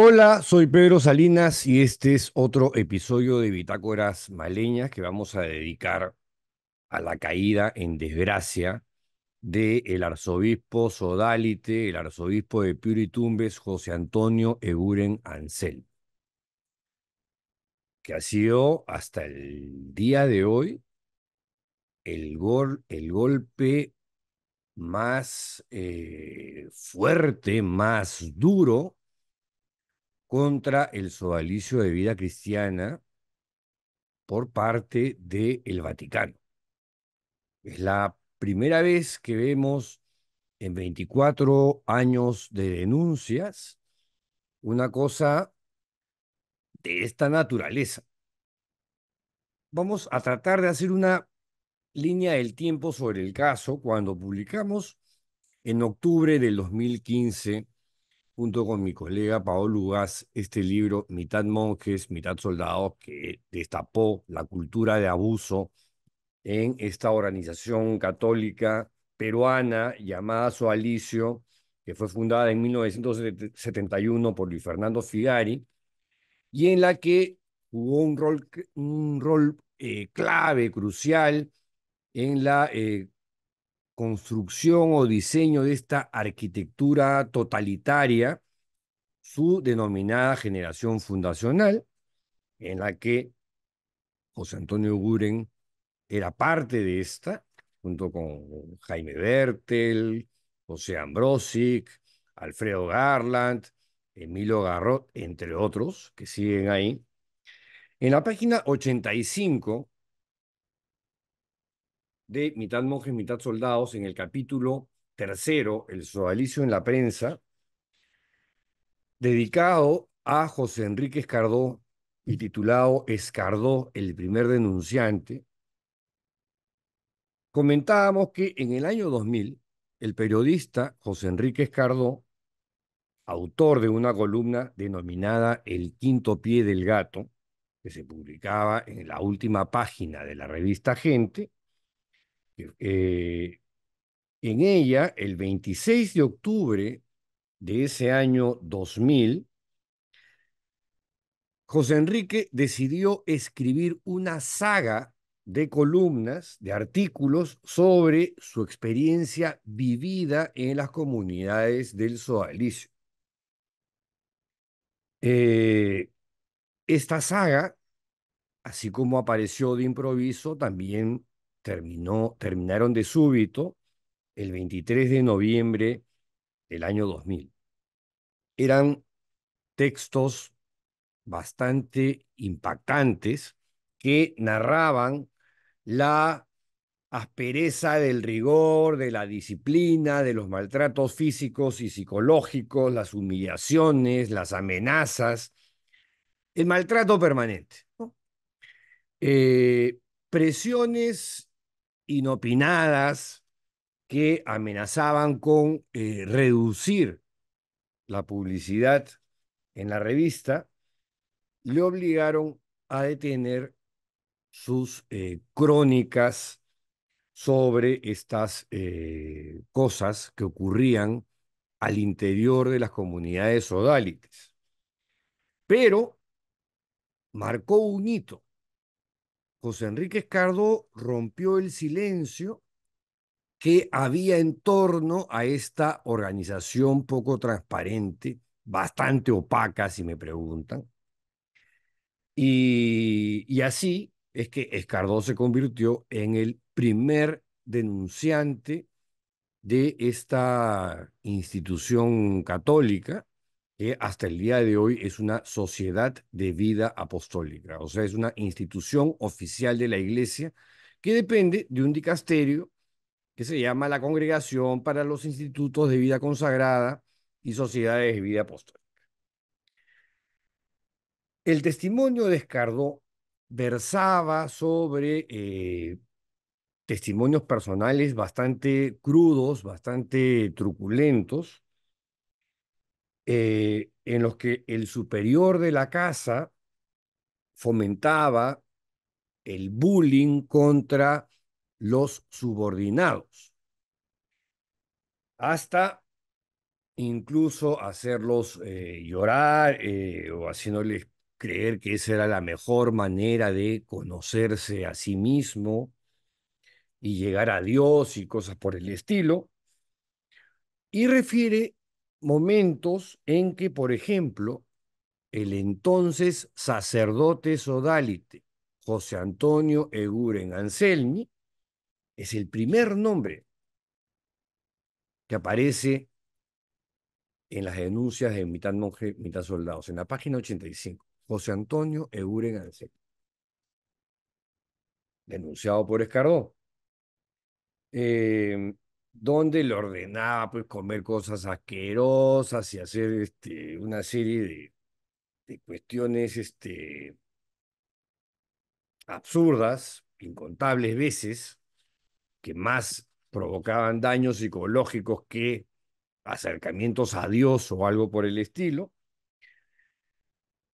Hola, soy Pedro Salinas y este es otro episodio de Bitácoras Maleñas que vamos a dedicar a la caída en desgracia del arzobispo sodálite, el arzobispo de Puritumbes, José Antonio Eguren Ansel, que ha sido hasta el día de hoy el, el golpe más eh, fuerte, más duro contra el sodalicio de vida cristiana por parte del el Vaticano. Es la primera vez que vemos en 24 años de denuncias una cosa de esta naturaleza. Vamos a tratar de hacer una línea del tiempo sobre el caso cuando publicamos en octubre del 2015 junto con mi colega Paolo Lugas este libro, Mitad monjes, mitad soldados, que destapó la cultura de abuso en esta organización católica peruana llamada Soalicio, que fue fundada en 1971 por Luis Fernando Figari, y en la que jugó un rol, un rol eh, clave, crucial, en la eh, construcción o diseño de esta arquitectura totalitaria, su denominada generación fundacional, en la que José Antonio Guren era parte de esta, junto con Jaime Bertel, José Ambrosic, Alfredo Garland, Emilio Garrot, entre otros, que siguen ahí. En la página 85 de Mitad monjes, mitad soldados en el capítulo tercero, El sodalicio en la prensa, dedicado a José Enrique Escardó y titulado Escardó, el primer denunciante, comentábamos que en el año 2000, el periodista José Enrique Escardó, autor de una columna denominada El quinto pie del gato, que se publicaba en la última página de la revista Gente, eh, en ella, el 26 de octubre de ese año 2000, José Enrique decidió escribir una saga de columnas, de artículos sobre su experiencia vivida en las comunidades del Soalicio. Eh, esta saga, así como apareció de improviso, también terminó, terminaron de súbito el 23 de noviembre del año 2000. Eran textos bastante impactantes que narraban la aspereza del rigor, de la disciplina, de los maltratos físicos y psicológicos, las humillaciones, las amenazas, el maltrato permanente. Eh, presiones inopinadas que amenazaban con eh, reducir la publicidad en la revista, le obligaron a detener sus eh, crónicas sobre estas eh, cosas que ocurrían al interior de las comunidades sodálicas Pero marcó un hito José Enrique Escardo rompió el silencio que había en torno a esta organización poco transparente, bastante opaca, si me preguntan. Y, y así es que Escardó se convirtió en el primer denunciante de esta institución católica que hasta el día de hoy es una sociedad de vida apostólica, o sea, es una institución oficial de la iglesia que depende de un dicasterio que se llama la Congregación para los Institutos de Vida Consagrada y Sociedades de Vida Apostólica. El testimonio de Escardo versaba sobre eh, testimonios personales bastante crudos, bastante truculentos, eh, en los que el superior de la casa fomentaba el bullying contra los subordinados, hasta incluso hacerlos eh, llorar eh, o haciéndoles creer que esa era la mejor manera de conocerse a sí mismo y llegar a Dios y cosas por el estilo. Y refiere momentos en que, por ejemplo, el entonces sacerdote sodalite José Antonio Eguren Anselmi es el primer nombre que aparece en las denuncias de mitad monje, mitad soldados, en la página 85. José Antonio Eguren Anselmi. Denunciado por Escardó. Eh, donde le ordenaba pues, comer cosas asquerosas y hacer este, una serie de, cuestiones este, absurdas, incontables veces, que más provocaban daños psicológicos que acercamientos a Dios o algo por el estilo.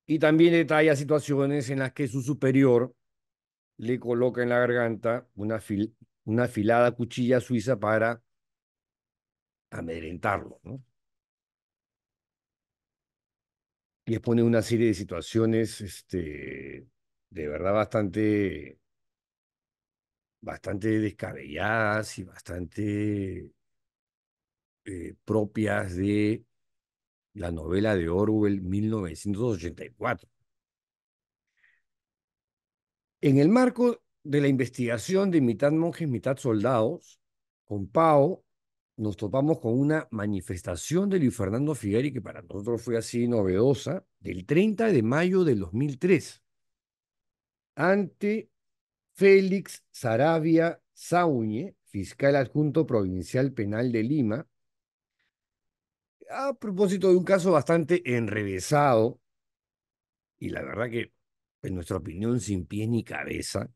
Y también detalla situaciones en las que su superior le coloca en la garganta una, una afilada cuchilla suiza para amedrentarlo. Y expone una serie de situaciones este, de verdad bastante, bastante descabelladas y bastante eh, propias de la novela de Orwell 1984. En el marco de la investigación de mitad monjes, mitad soldados, con Pau nos topamos con una manifestación de Luis Fernando Figueri que para nosotros fue así novedosa, del 30 de mayo del 2003, ante Félix Sarabia Sauñe, fiscal adjunto provincial penal de Lima, a propósito de un caso bastante enrevesado, y la verdad que, en pues, nuestra opinión, sin pies ni cabeza,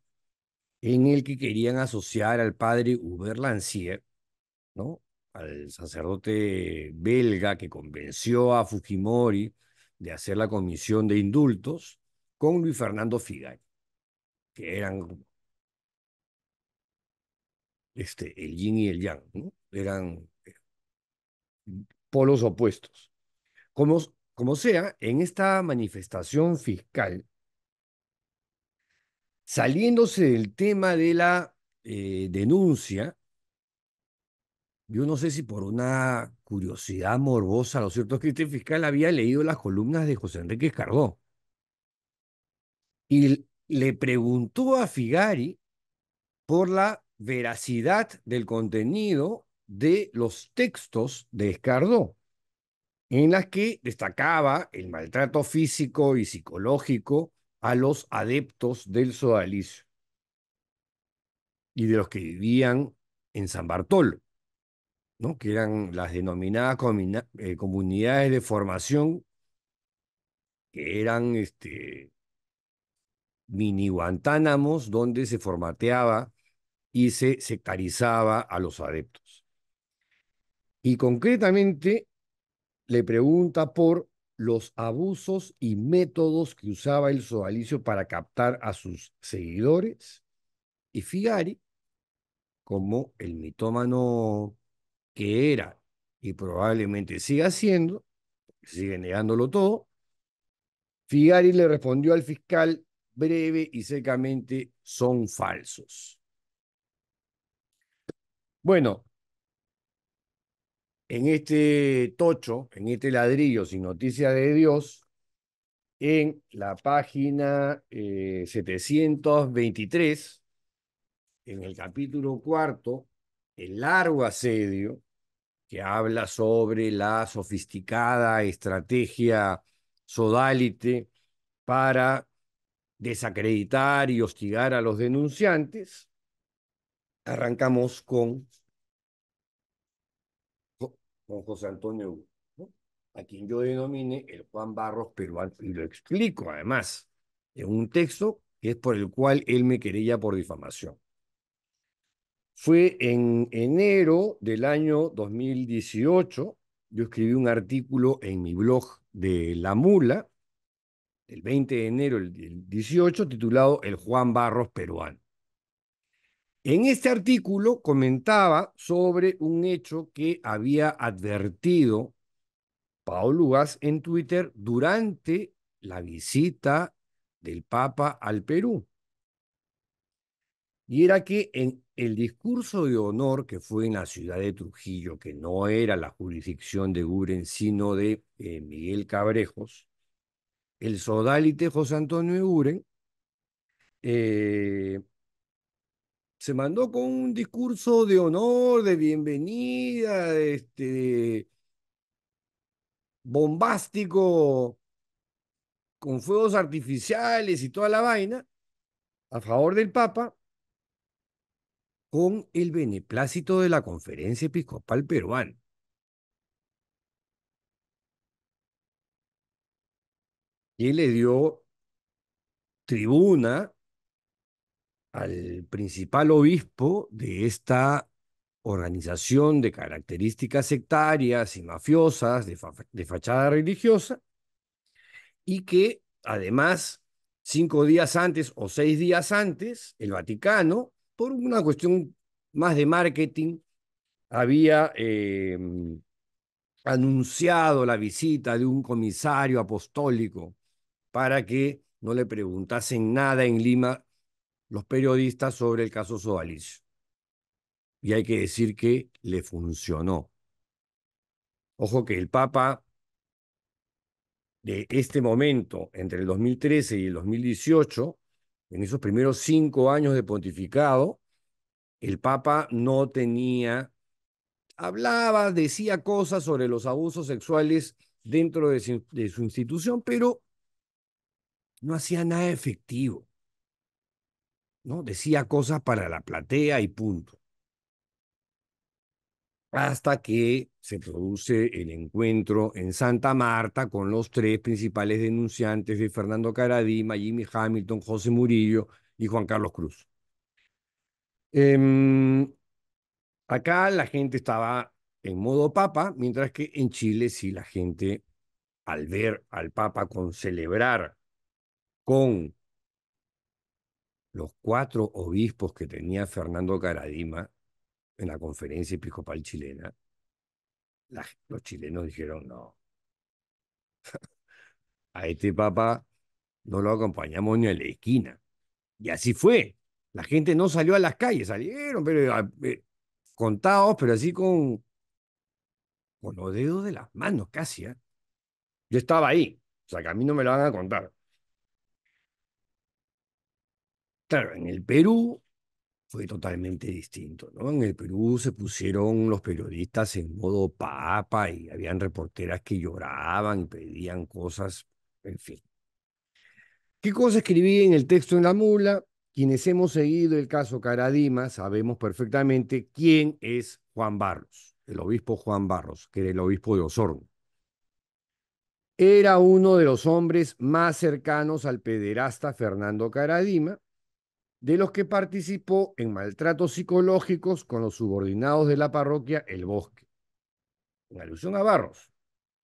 en el que querían asociar al padre Hubert Lancier, ¿no? al sacerdote belga que convenció a Fujimori de hacer la comisión de indultos con Luis Fernando Figari, que eran este, el yin y el yang, eran eh, polos opuestos. Como, como sea, en esta manifestación fiscal, saliéndose del tema de la eh, denuncia, yo no sé si por una curiosidad morbosa, lo cierto es que este fiscal había leído las columnas de José Enrique Escardó. Y le preguntó a Figari por la veracidad del contenido de los textos de Escardó, en las que destacaba el maltrato físico y psicológico a los adeptos del sodalicio y de los que vivían en San Bartolo. ¿no? que eran las denominadas eh, comunidades de formación, que eran este, mini Guantánamos, donde se formateaba y se sectarizaba a los adeptos. Y concretamente le pregunta por los abusos y métodos que usaba el sodalicio para captar a sus seguidores y Figari, como el mitómano que era y probablemente siga siendo, sigue negándolo todo, Figari le respondió al fiscal breve y secamente, son falsos. Bueno, en este tocho, en este ladrillo sin noticia de Dios, en la página 723, eh, en el capítulo cuarto, el largo asedio, que habla sobre la sofisticada estrategia sodálite para desacreditar y hostigar a los denunciantes, arrancamos con, con José Antonio, ¿no? a quien yo denomine el Juan Barros peruano, y lo explico además en un texto que es por el cual él me quería por difamación. Fue en enero del año 2018, yo escribí un artículo en mi blog de La Mula, el 20 de enero del 18, titulado El Juan Barros peruano. En este artículo comentaba sobre un hecho que había advertido Paul Ugas en Twitter durante la visita del Papa al Perú. Y era que en el discurso de honor que fue en la ciudad de Trujillo, que no era la jurisdicción de Guren, sino de eh, Miguel Cabrejos, el sodalite José Antonio Guren eh, se mandó con un discurso de honor, de bienvenida, este, bombástico, con fuegos artificiales y toda la vaina, a favor del Papa, con el beneplácito de la Conferencia Episcopal Peruana. Y le dio tribuna al principal obispo de esta organización de características sectarias y mafiosas, de, de fachada religiosa, y que además, cinco días antes o seis días antes, el Vaticano por una cuestión más de marketing, había eh, anunciado la visita de un comisario apostólico para que no le preguntasen nada en Lima los periodistas sobre el caso Sodalicio. Y hay que decir que le funcionó. Ojo que el Papa de este momento, entre el 2013 y el 2018, en esos primeros cinco años de pontificado, el Papa no tenía, hablaba, decía cosas sobre los abusos sexuales dentro de su, institución, pero no hacía nada efectivo. ¿no? Decía cosas para la platea y punto hasta que se produce el encuentro en Santa Marta con los tres principales denunciantes de Fernando Caradima, Jimmy Hamilton, José Murillo y Juan Carlos Cruz. Em, acá la gente estaba en modo papa, mientras que en Chile sí la gente, al ver al papa con celebrar con los cuatro obispos que tenía Fernando Caradima, en la conferencia episcopal chilena, los chilenos dijeron no. a este papa no lo acompañamos ni a la esquina. Y así fue. La gente no salió a las calles, salieron, pero eh, eh, contados, pero así con, con los dedos de las manos casi. ¿eh? Yo estaba ahí, o sea que a mí no me lo van a contar. Claro, en el Perú fue totalmente distinto. ¿no? En el Perú se pusieron los periodistas en modo papa y habían reporteras que lloraban y pedían cosas, en fin. ¿Qué cosa escribí en el texto en la mula? Quienes hemos seguido el caso Caradima sabemos perfectamente quién es Juan Barros, el obispo Juan Barros, que era el obispo de Osorno. Era uno de los hombres más cercanos al pederasta Fernando Caradima de los que participó en maltratos psicológicos con los subordinados de la parroquia El Bosque, en alusión a Barros.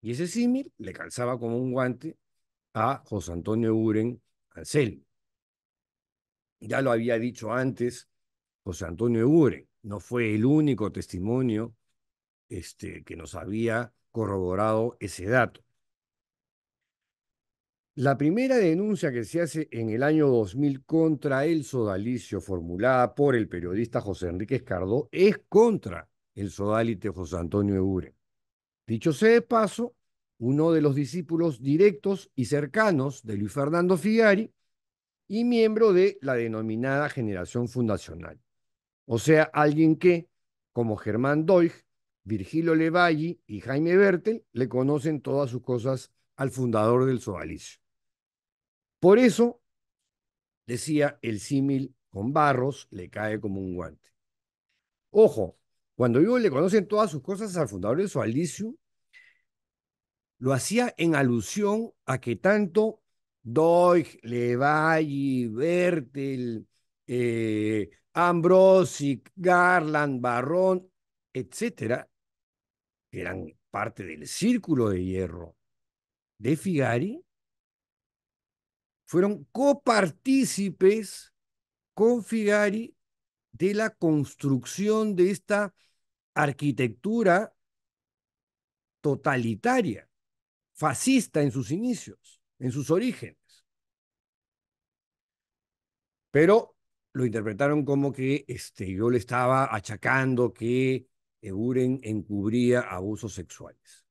Y ese símil le calzaba como un guante a José Antonio Uren Anselmo. Ya lo había dicho antes José Antonio Uren, no fue el único testimonio este, que nos había corroborado ese dato. La primera denuncia que se hace en el año 2000 contra el sodalicio formulada por el periodista José Enrique Escardó es contra el sodalite José Antonio Eure. Dicho sea de paso, uno de los discípulos directos y cercanos de Luis Fernando Figari y miembro de la denominada generación fundacional. O sea, alguien que, como Germán Doig, Virgilio Levalli y Jaime Bertel, le conocen todas sus cosas al fundador del sodalicio. Por eso, decía, el símil con Barros le cae como un guante. Ojo, cuando yo le conocen todas sus cosas al fundador de su Alicio, lo hacía en alusión a que tanto Doig, Levalli, Bertel, eh, Ambrosic, Garland, Barrón, etcétera, eran parte del círculo de hierro de Figari, fueron copartícipes con Figari de la construcción de esta arquitectura totalitaria, fascista en sus inicios, en sus orígenes. Pero lo interpretaron como que este, yo le estaba achacando que Euren encubría abusos sexuales.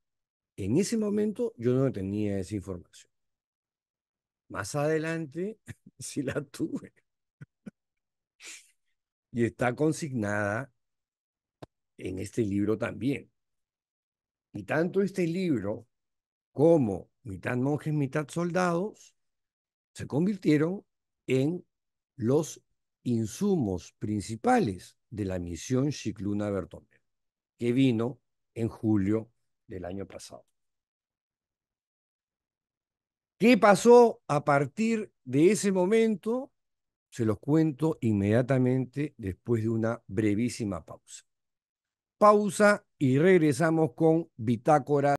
En ese momento yo no tenía esa información. Más adelante sí la tuve. Y está consignada en este libro también. Y tanto este libro como mitad monjes, mitad soldados se convirtieron en los insumos principales de la misión Chicluna Bertone que vino en julio del año pasado. ¿Qué pasó a partir de ese momento? Se los cuento inmediatamente después de una brevísima pausa. Pausa y regresamos con Bitácora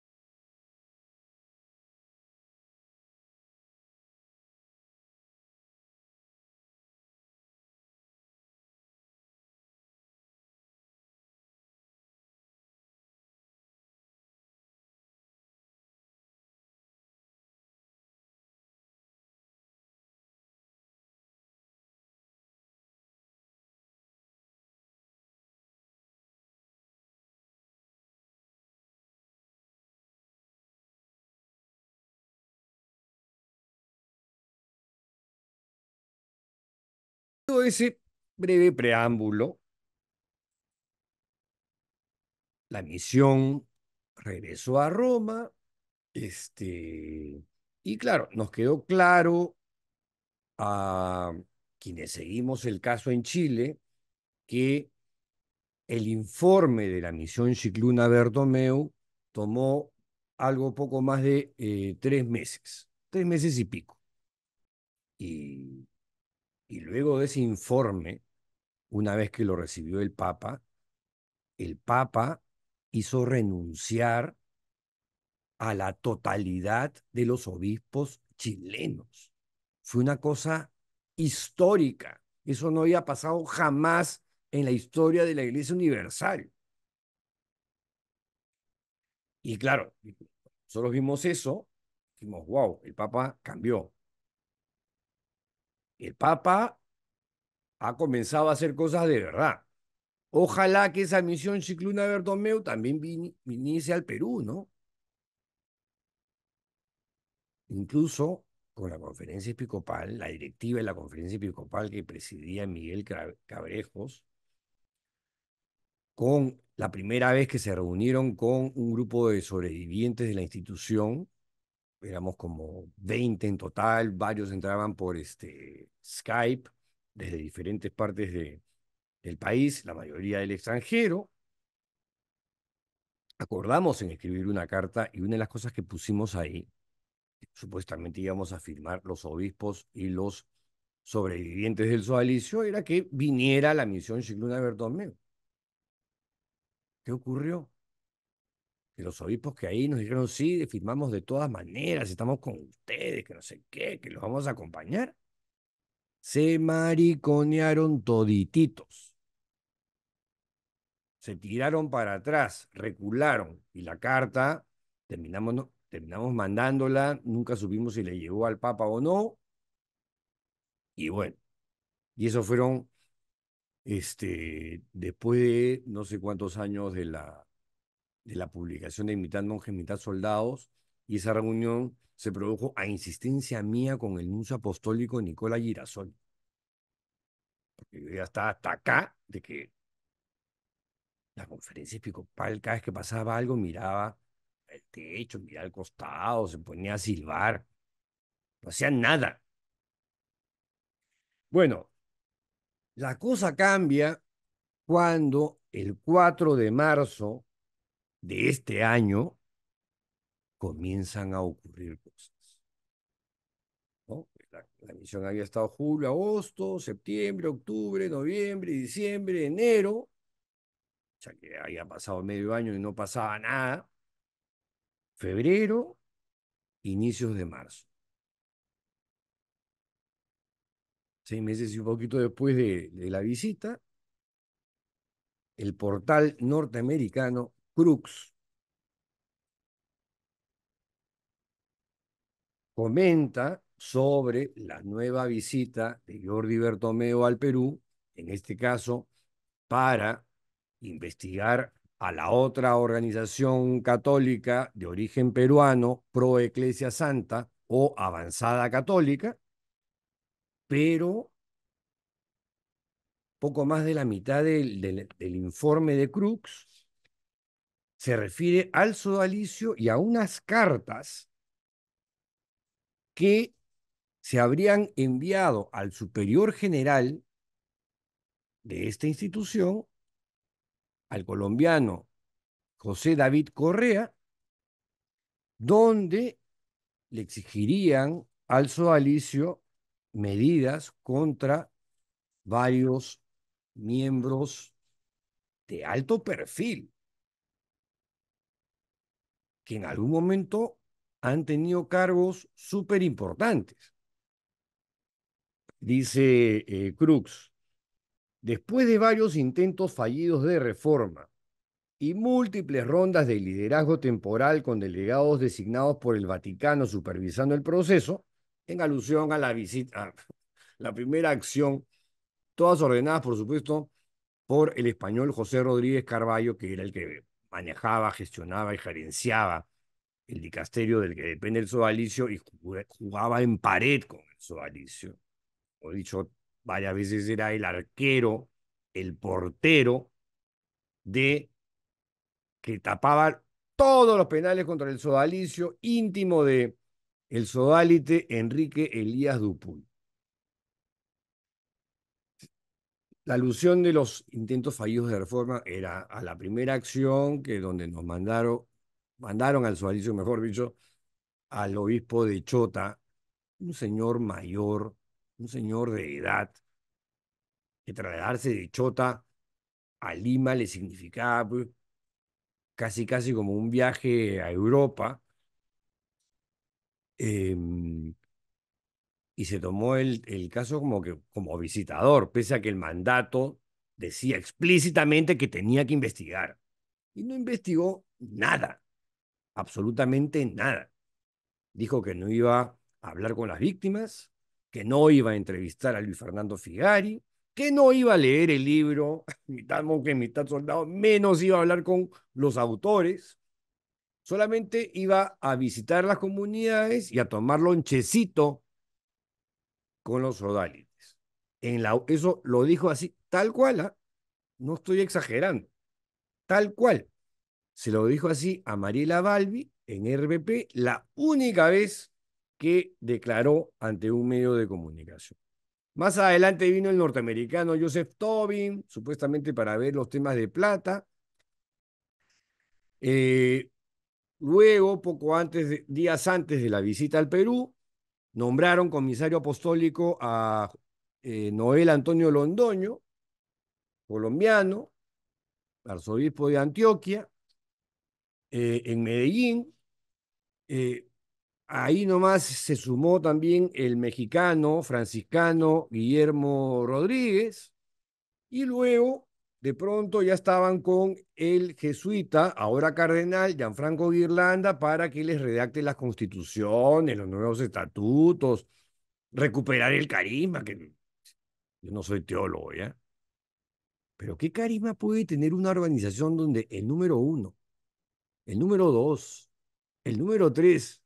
ese breve preámbulo, la misión regresó a Roma, este, y claro, nos quedó claro a quienes seguimos el caso en Chile que el informe de la misión Chicluna Bertomeu tomó algo poco más de eh, tres meses, tres meses y pico. Y y luego de ese informe, una vez que lo recibió el Papa, el Papa hizo renunciar a la totalidad de los obispos chilenos. Fue una cosa histórica. Eso no había pasado jamás en la historia de la Iglesia Universal. Y claro, nosotros vimos eso, dijimos, wow, el Papa cambió el Papa ha comenzado a hacer cosas de verdad. Ojalá que esa misión Chicluna Bertomeu también viniese al Perú, ¿no? Incluso con la conferencia episcopal, la directiva de la conferencia episcopal que presidía Miguel Cabrejos, con la primera vez que se reunieron con un grupo de sobrevivientes de la institución, éramos como 20 en total, varios entraban por este Skype desde diferentes partes de, del país, la mayoría del extranjero. Acordamos en escribir una carta y una de las cosas que pusimos ahí, supuestamente íbamos a firmar los obispos y los sobrevivientes del sodalicio, era que viniera la misión Chicluna Bertomeu. ¿Qué ocurrió? que los obispos que ahí nos dijeron, sí, firmamos de todas maneras, estamos con ustedes, que no sé qué, que los vamos a acompañar. Se mariconearon todititos. Se tiraron para atrás, recularon. Y la carta, terminamos, no, terminamos mandándola, nunca supimos si le llegó al Papa o no. Y bueno, y eso fueron, este, después de no sé cuántos años de la de la publicación de Mitad Monjes, Mitad Soldados, y esa reunión se produjo a insistencia mía con el nuncio apostólico Nicola Girasol. Porque yo ya estaba hasta acá de que la conferencia episcopal, cada vez que pasaba algo, miraba el techo, miraba al costado, se ponía a silbar. No hacía nada. Bueno, la cosa cambia cuando el 4 de marzo de este año comienzan a ocurrir cosas. La, misión había estado julio, agosto, septiembre, octubre, noviembre, diciembre, enero. ya que había pasado medio año y no pasaba nada. Febrero, inicios de marzo. Seis meses y un poquito después de la visita, el portal norteamericano crux. Comenta sobre la nueva visita de Jordi Bertomeo al Perú, en este caso para investigar a la otra organización católica de origen peruano, Pro Santa o Avanzada Católica, pero poco más de la mitad del informe de Crux se refiere al sodalicio y a unas cartas que se habrían enviado al superior general de esta institución, al colombiano José David Correa, donde le exigirían al sodalicio medidas contra varios miembros de alto perfil que en algún momento han tenido cargos súper importantes. Dice eh, Crux, después de varios intentos fallidos de reforma y múltiples rondas de liderazgo temporal con delegados designados por el Vaticano supervisando el proceso, en alusión a la visita, la primera acción, todas ordenadas, por supuesto, por el español José Rodríguez Carballo, que era el que manejaba, gestionaba y gerenciaba el dicasterio del que depende el sodalicio y jugaba en pared con el sodalicio. O dicho, varias veces era el arquero, el portero de que tapaba todos los penales contra el sodalicio íntimo de el sodalite Enrique Elías Dupuy. La alusión de los intentos fallidos de reforma era a la primera acción que donde nos mandaron, mandaron al sualicio, mejor dicho, al obispo de Chota, un señor mayor, un señor de edad, que trasladarse de Chota a Lima le significaba pues, casi casi como un viaje a Europa. Em, y se tomó el, el, caso como, que, como visitador, pese a que el mandato decía explícitamente que tenía que investigar. Y no investigó nada, absolutamente nada. Dijo que no iba a hablar con las víctimas, que no iba a entrevistar a Luis Fernando Figari, que no iba a leer el libro, mitad monje, mitad soldado, menos iba a hablar con los autores. Solamente iba a visitar las comunidades y a tomar lonchecito con los rodalites. En la, eso lo dijo así, tal cual, ¿ah? no estoy exagerando, tal cual. Se lo dijo así a Mariela Balbi en RBP, la única vez que declaró ante un medio de comunicación. Más adelante vino el norteamericano Joseph Tobin, supuestamente para ver los temas de plata. Eh, luego, poco antes, días antes de la visita al Perú, nombraron comisario apostólico a eh, Noel Antonio Londoño, colombiano, arzobispo de Antioquia, eh, en Medellín. Eh, ahí nomás se sumó también el mexicano franciscano Guillermo Rodríguez y luego de pronto ya estaban con el jesuita, ahora cardenal, Gianfranco Guirlanda, para que les redacte las constituciones, los nuevos estatutos, recuperar el carisma, que yo no soy teólogo, ¿ya? Pero ¿qué carisma puede tener una organización donde el número uno, el número dos, el número tres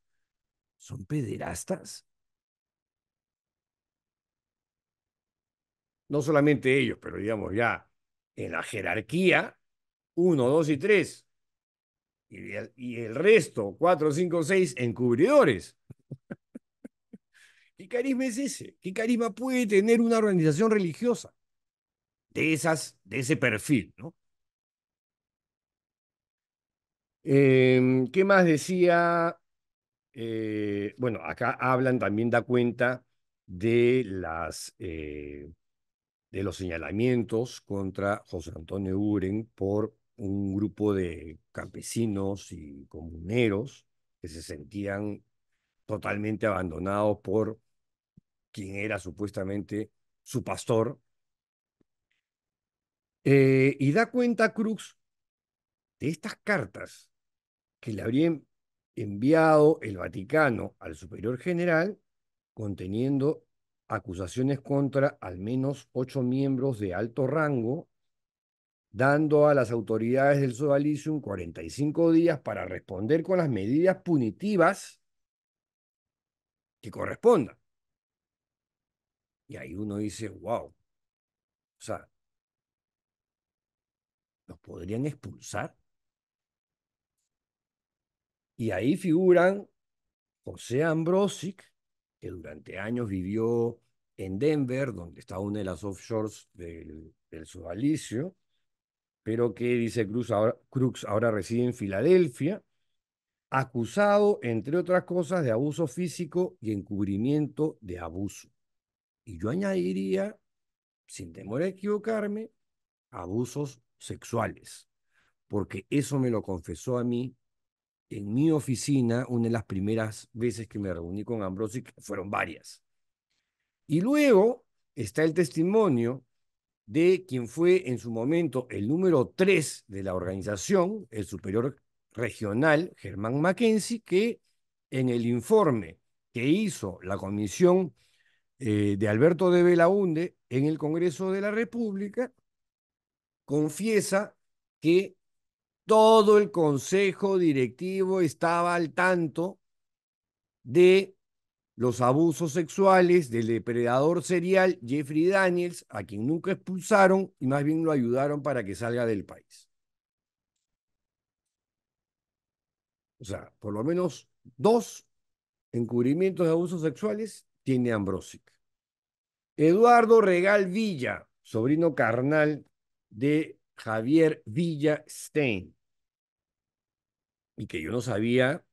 son pederastas? No solamente ellos, pero digamos ya, en la jerarquía uno, dos y tres. Y el, resto, cuatro, cinco, seis, encubridores. ¿Qué carisma es ese? ¿Qué carisma puede tener una organización religiosa de, esas, de ese perfil? ¿no? Em, ¿Qué más decía? Eh, bueno, acá hablan, también da cuenta de las eh, de los señalamientos contra José Antonio Uren por un grupo de campesinos y comuneros que se sentían totalmente abandonados por quien era supuestamente su pastor. Eh, y da cuenta Cruz de estas cartas que le habrían enviado el Vaticano al superior general conteniendo acusaciones contra al menos ocho miembros de alto rango, dando a las autoridades del Sodalicium 45 días para responder con las medidas punitivas que correspondan. Y ahí uno dice, wow, o sea, los podrían expulsar? Y ahí figuran José Ambrosic, que durante años vivió en Denver, donde está una de las offshores del, del pero que, dice Cruz ahora, Crux, ahora reside en Filadelfia, acusado, entre otras cosas, de abuso físico y encubrimiento de abuso. Y yo añadiría, sin temor a equivocarme, abusos sexuales, porque eso me lo confesó a mí en mi oficina una de las primeras veces que me reuní con Ambrosio, fueron varias. Y luego está el testimonio de quien fue en su momento el número tres de la organización, el superior regional Germán Mackenzie, que en el informe que hizo la comisión eh, de Alberto de Belaunde en el Congreso de la República, confiesa que todo el consejo directivo estaba al tanto de los abusos sexuales del depredador serial Jeffrey Daniels, a quien nunca expulsaron y más bien lo ayudaron para que salga del país. O sea, por lo menos dos encubrimientos de abusos sexuales tiene Ambrosic. Eduardo Regal Villa, sobrino carnal de Javier Villa Stein y que yo no sabía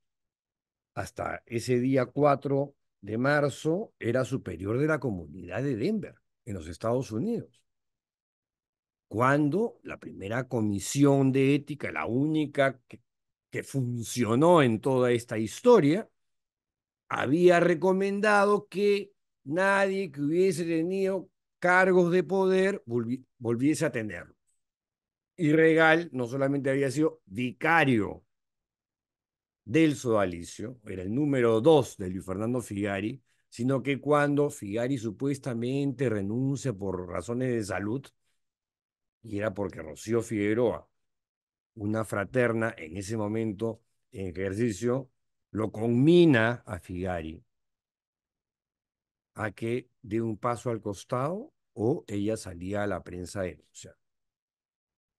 hasta ese día 4 de marzo era superior de la comunidad de Denver, en los Estados Unidos. Cuando la primera comisión de ética, la única que, funcionó en toda esta historia, había recomendado que nadie que hubiese tenido cargos de poder volviese a tenerlo. Y Regal no solamente había sido vicario del sodalicio, era el número dos de Luis Fernando Figari, sino que cuando Figari supuestamente renuncia por razones de salud, y era porque Rocío Figueroa, una fraterna en ese momento en ejercicio, lo conmina a Figari a que dé un paso al costado o ella salía a la prensa o sea,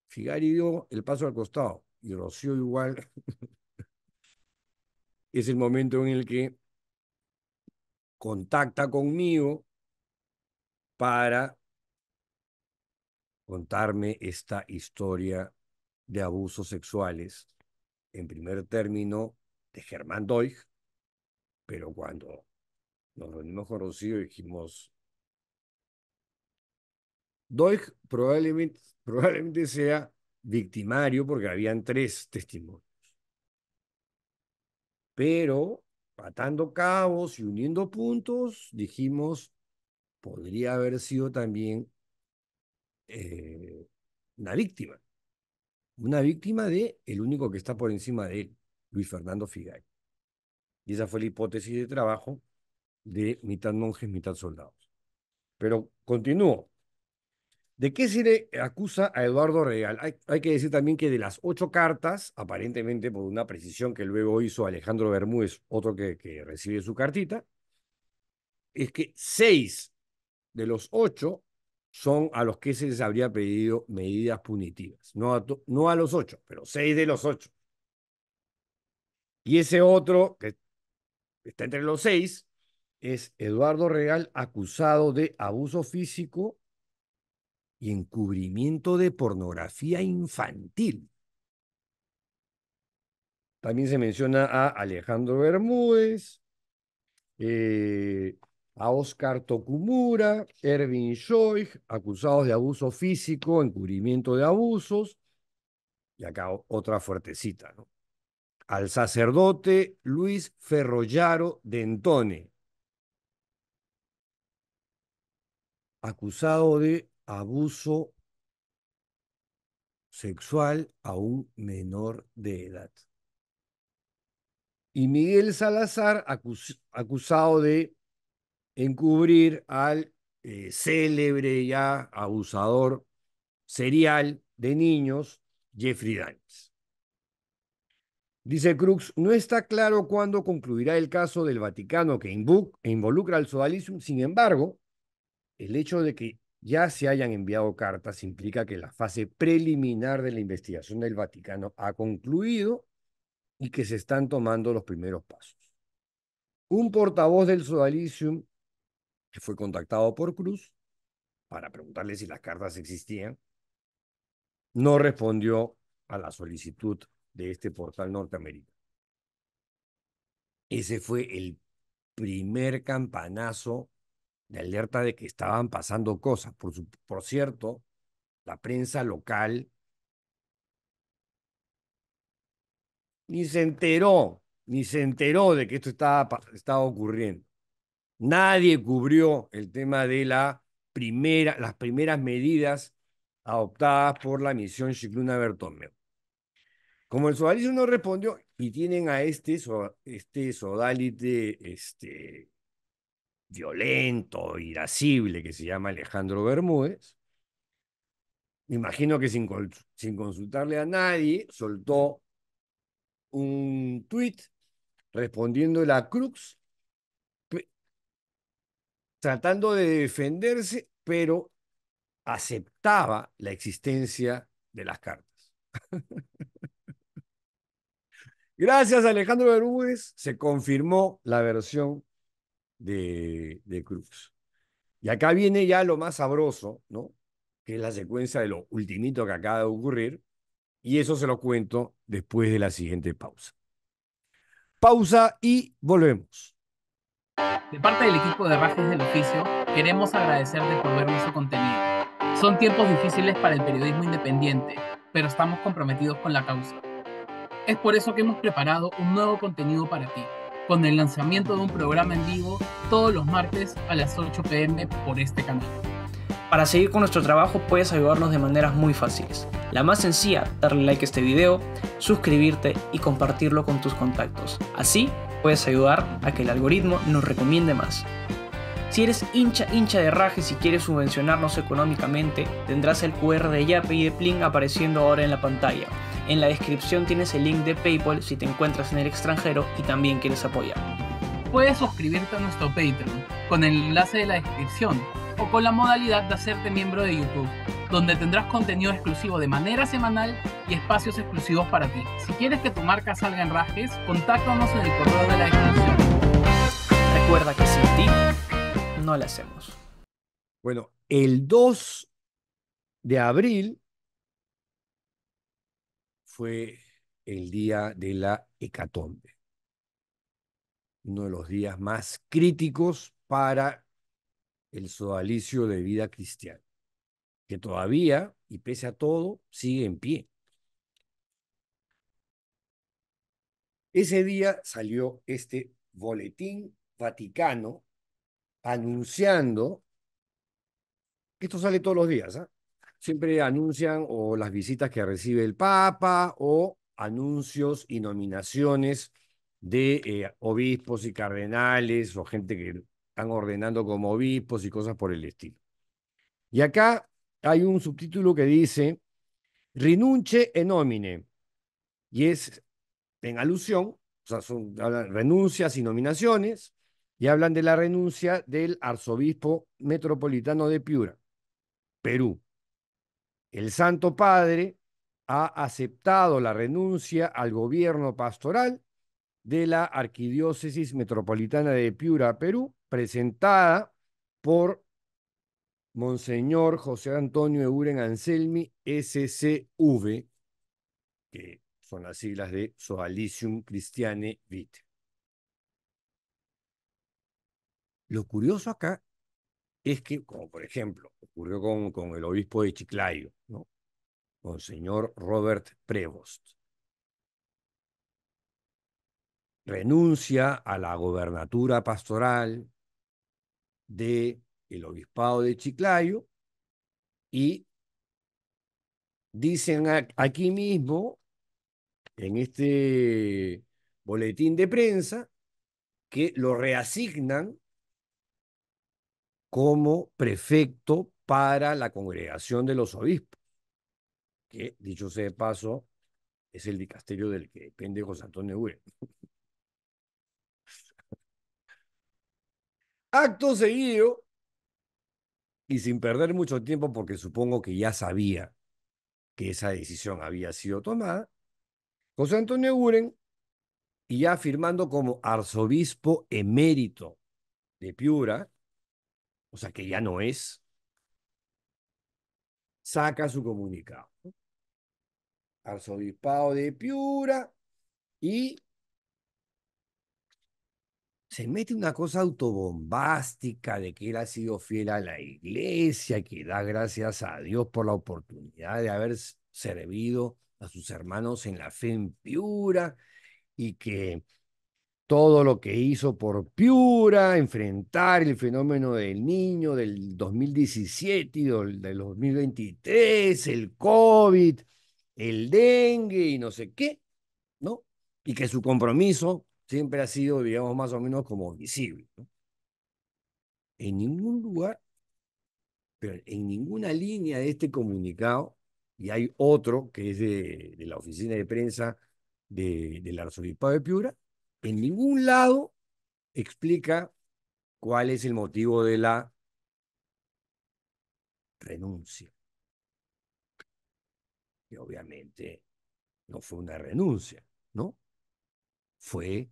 Figari dio el paso al costado y Rocío igual es el momento en el que contacta conmigo para contarme esta historia de abusos sexuales, en primer término de Germán Doig, pero cuando nos reunimos con Rocío dijimos, Doig probablemente, probablemente sea victimario porque habían tres testimonios. Pero patando cabos y uniendo puntos, dijimos, podría haber sido también eh, una víctima. Una víctima de el único que está por encima de él, Luis Fernando Figay. Y esa fue la hipótesis de trabajo de mitad monjes, mitad soldados. Pero continúo. ¿De qué se le eh, acusa a Eduardo Real? Hay, que decir también que de las ocho cartas, aparentemente por una precisión que luego hizo Alejandro Bermúdez, otro que, que recibe su cartita, es que seis de los ocho son a los que se les habría pedido medidas punitivas. No no a los ocho, pero seis de los ocho. Y ese otro, que está entre los seis, es Eduardo Real acusado de abuso físico y encubrimiento de pornografía infantil. También se menciona a Alejandro Bermúdez, eh, a Oscar Tokumura, Erwin Joy, acusados de abuso físico, encubrimiento de abusos, y acá otra fuertecita, ¿no? Al sacerdote Luis Ferrollaro Dentone, acusado de abuso sexual a un menor de edad. Y Miguel Salazar, acusado de encubrir al eh, célebre ya abusador serial de niños, Jeffrey Daniels. Dice Crux, no está claro cuándo concluirá el caso del Vaticano que involucra al sodalismo. Sin embargo, el hecho de que ya se hayan enviado cartas implica que la fase preliminar de la investigación del Vaticano ha concluido y que se están tomando los primeros pasos. Un portavoz del Sodalicium, que fue contactado por Cruz para preguntarle si las cartas existían, no respondió a la solicitud de este portal norteamericano. Ese fue el primer campanazo de alerta de que estaban pasando cosas. Por, cierto, la prensa local ni se enteró, ni se enteró de que esto estaba, estaba ocurriendo. Nadie cubrió el tema de la primera, las primeras medidas adoptadas por la misión Chicluna Bertomeu. Como el sodalite no respondió y tienen a este, este sodalite este, violento, irascible, que se llama Alejandro Bermúdez, imagino que sin, consultarle a nadie, soltó un tuit respondiendo la crux, tratando de defenderse, pero aceptaba la existencia de las cartas. Gracias Alejandro Bermúdez se confirmó la versión de, de Cruz. Y acá viene ya lo más sabroso, ¿no? Que es la secuencia de lo ultimito que acaba de ocurrir. Y eso se lo cuento después de la siguiente pausa. Pausa y volvemos. De parte del equipo de Rajes del Oficio, queremos agradecerte por ver nuestro contenido. Son tiempos difíciles para el periodismo independiente, pero estamos comprometidos con la causa. Es por eso que hemos preparado un nuevo contenido para ti con el lanzamiento de un programa en vivo todos los martes a las 8 pm por este canal. Para seguir con nuestro trabajo puedes ayudarnos de maneras muy fáciles. La más sencilla, darle like a este video, suscribirte y compartirlo con tus contactos. Así puedes ayudar a que el algoritmo nos recomiende más. Si eres hincha hincha de Raje y quieres subvencionarnos económicamente, tendrás el QR de Yape y de Plin apareciendo ahora en la pantalla. En la descripción tienes el link de PayPal si te encuentras en el extranjero y también quieres apoyar. Puedes suscribirte a nuestro Patreon con el enlace de la descripción o con la modalidad de hacerte miembro de YouTube, donde tendrás contenido exclusivo de manera semanal y espacios exclusivos para ti. Si quieres que tu marca salga en rajes, contáctanos en el correo de la descripción. Recuerda que sin ti no la hacemos. Bueno, el 2 de abril fue el día de la hecatombe, uno de los días más críticos para el sodalicio de vida cristiana, que todavía, y pese a todo, sigue en pie. Ese día salió este boletín vaticano anunciando, esto sale todos los días, ¿ah? siempre anuncian o las visitas que recibe el Papa o anuncios y nominaciones de eh, obispos y cardenales o gente que están ordenando como obispos y cosas por el estilo. Y acá hay un subtítulo que dice Rinunce en nomine y es en alusión, o sea, son renuncias y nominaciones y hablan de la renuncia del arzobispo metropolitano de Piura, Perú. El Santo Padre ha aceptado la renuncia al gobierno pastoral de la Arquidiócesis Metropolitana de Piura, Perú, presentada por Monseñor José Antonio Euren Anselmi, SCV, que son las siglas de Soalicium Christiane Vit. Lo curioso acá es que, como por ejemplo, ocurrió con, con el obispo de Chiclayo, ¿no? con el señor Robert Prevost. Renuncia a la gobernatura pastoral de el obispado de Chiclayo y dicen aquí mismo, en este boletín de prensa, que lo reasignan como prefecto para la congregación de los obispos, que, dicho sea de paso, es el dicasterio del que depende José Antonio Ure. Acto seguido, y sin perder mucho tiempo, porque supongo que ya sabía que esa decisión había sido tomada, José Antonio Uren, y ya firmando como arzobispo emérito de Piura, o sea que ya no es, saca su comunicado. Arzobispado de Piura y se mete una cosa autobombástica de que él ha sido fiel a la iglesia, que da gracias a Dios por la oportunidad de haber servido a sus hermanos en la fe en Piura y que todo lo que hizo por Piura, enfrentar el fenómeno del niño del 2017 y del 2023, el COVID, el dengue y no sé qué, ¿no? Y que su compromiso siempre ha sido, digamos, más o menos como visible. En ningún lugar, pero en ninguna línea de este comunicado, y hay otro que es de, la oficina de prensa de, del arzobispado de Piura, en ningún lado explica cuál es el motivo de la renuncia. Y obviamente no fue una renuncia, ¿no? Fue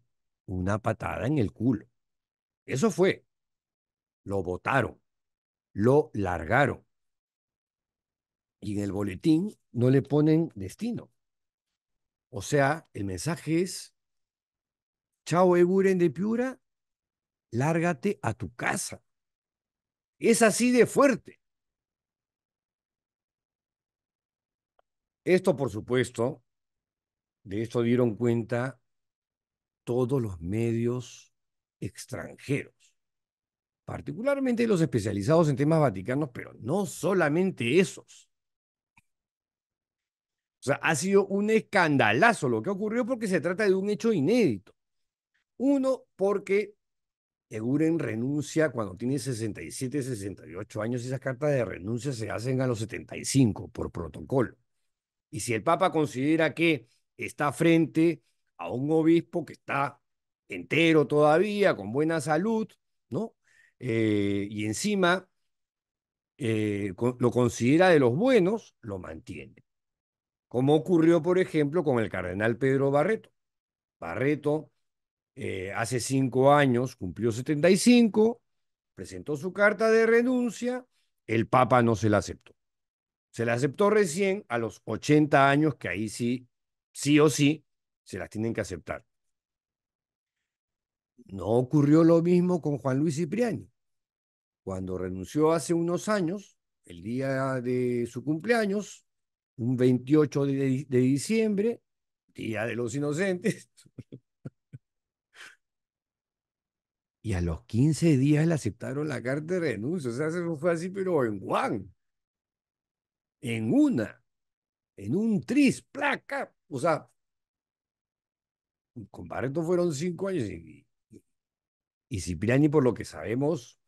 una patada en el culo. Eso fue. Lo votaron, lo largaron. Y en el boletín no le ponen destino. O sea, el mensaje es, Chao Eguren de Piura, lárgate a tu casa. Es así de fuerte. Esto, por supuesto, de esto dieron cuenta todos los medios extranjeros, particularmente los especializados en temas vaticanos, pero no solamente esos. O sea, ha sido un escandalazo lo que ocurrió porque se trata de un hecho inédito. Uno, porque Eguren renuncia cuando tiene 67, 68 años y esas cartas de renuncia se hacen a los 75 por protocolo. Y si el Papa considera que está frente a un obispo que está entero todavía, con buena salud, ¿no? Eh, y encima eh, lo considera de los buenos, lo mantiene. Como ocurrió, por ejemplo, con el cardenal Pedro Barreto. Barreto eh, hace cinco años cumplió 75, presentó su carta de renuncia, el Papa no se la aceptó. Se la aceptó recién a los 80 años, que ahí sí, sí o sí, se las tienen que aceptar. No ocurrió lo mismo con Juan Luis Cipriani. Cuando renunció hace unos años, el día de su cumpleaños, un 28 de diciembre, Día de los Inocentes, y a los 15 días le aceptaron la carta de renuncia. O sea, eso fue así, pero en Juan. En una. En un tris, placa. O sea, comparto fueron cinco años. Y, y Cipriani, por lo que sabemos,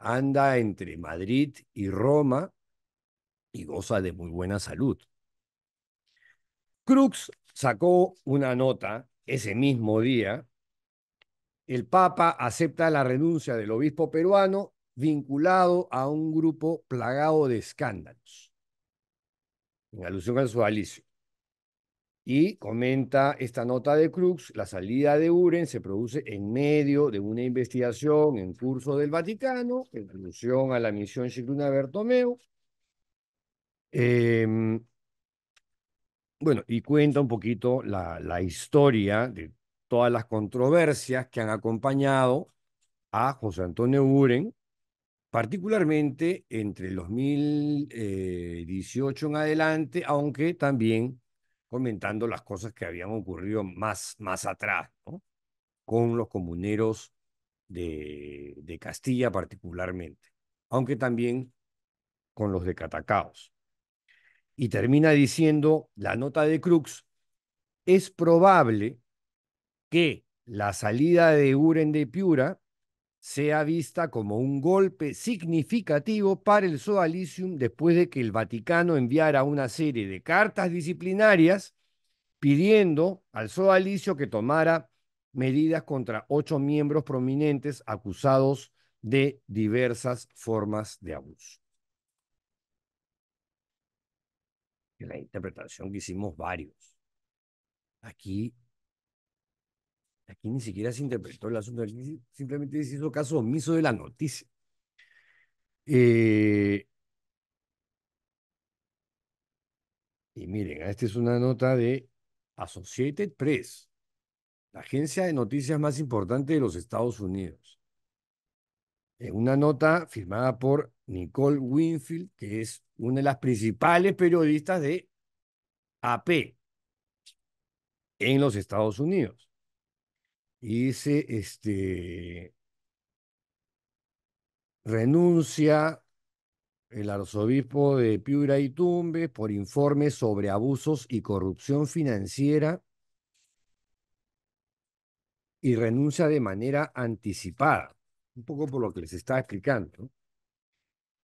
anda entre Madrid y Roma y goza de muy buena salud. Crux sacó una nota ese mismo día el Papa acepta la renuncia del obispo peruano vinculado a un grupo plagado de escándalos, en alusión a su alicio. Y comenta esta nota de Crux, la salida de Uren se produce en medio de una investigación en curso del Vaticano, en alusión a la misión Chicluna Bertomeo. Em, bueno, y cuenta un poquito la, la historia de todas las controversias que han acompañado a José Antonio Uren particularmente entre el 2018 eh, en adelante, aunque también comentando las cosas que habían ocurrido más, más atrás, ¿no? con los comuneros de, de Castilla particularmente, aunque también con los de Catacaos. Y termina diciendo la nota de Crux, es probable que la salida de Uren de Piura sea vista como un golpe significativo para el Sodalicium después de que el Vaticano enviara una serie de cartas disciplinarias pidiendo al Sodalicio que tomara medidas contra ocho miembros prominentes acusados de diversas formas de abuso. La interpretación que hicimos varios. Aquí Aquí ni siquiera se interpretó el asunto, simplemente se hizo caso omiso de la noticia. Eh, y miren, ah, esta es una nota de Associated Press, la agencia de noticias más importante de los Estados Unidos. Es eh, una nota firmada por Nicole Winfield, que es una de las principales periodistas de AP en los Estados Unidos y dice, este, renuncia el arzobispo de Piura y Tumbes por informes sobre abusos y corrupción financiera y renuncia de manera anticipada, un poco por lo que les estaba explicando.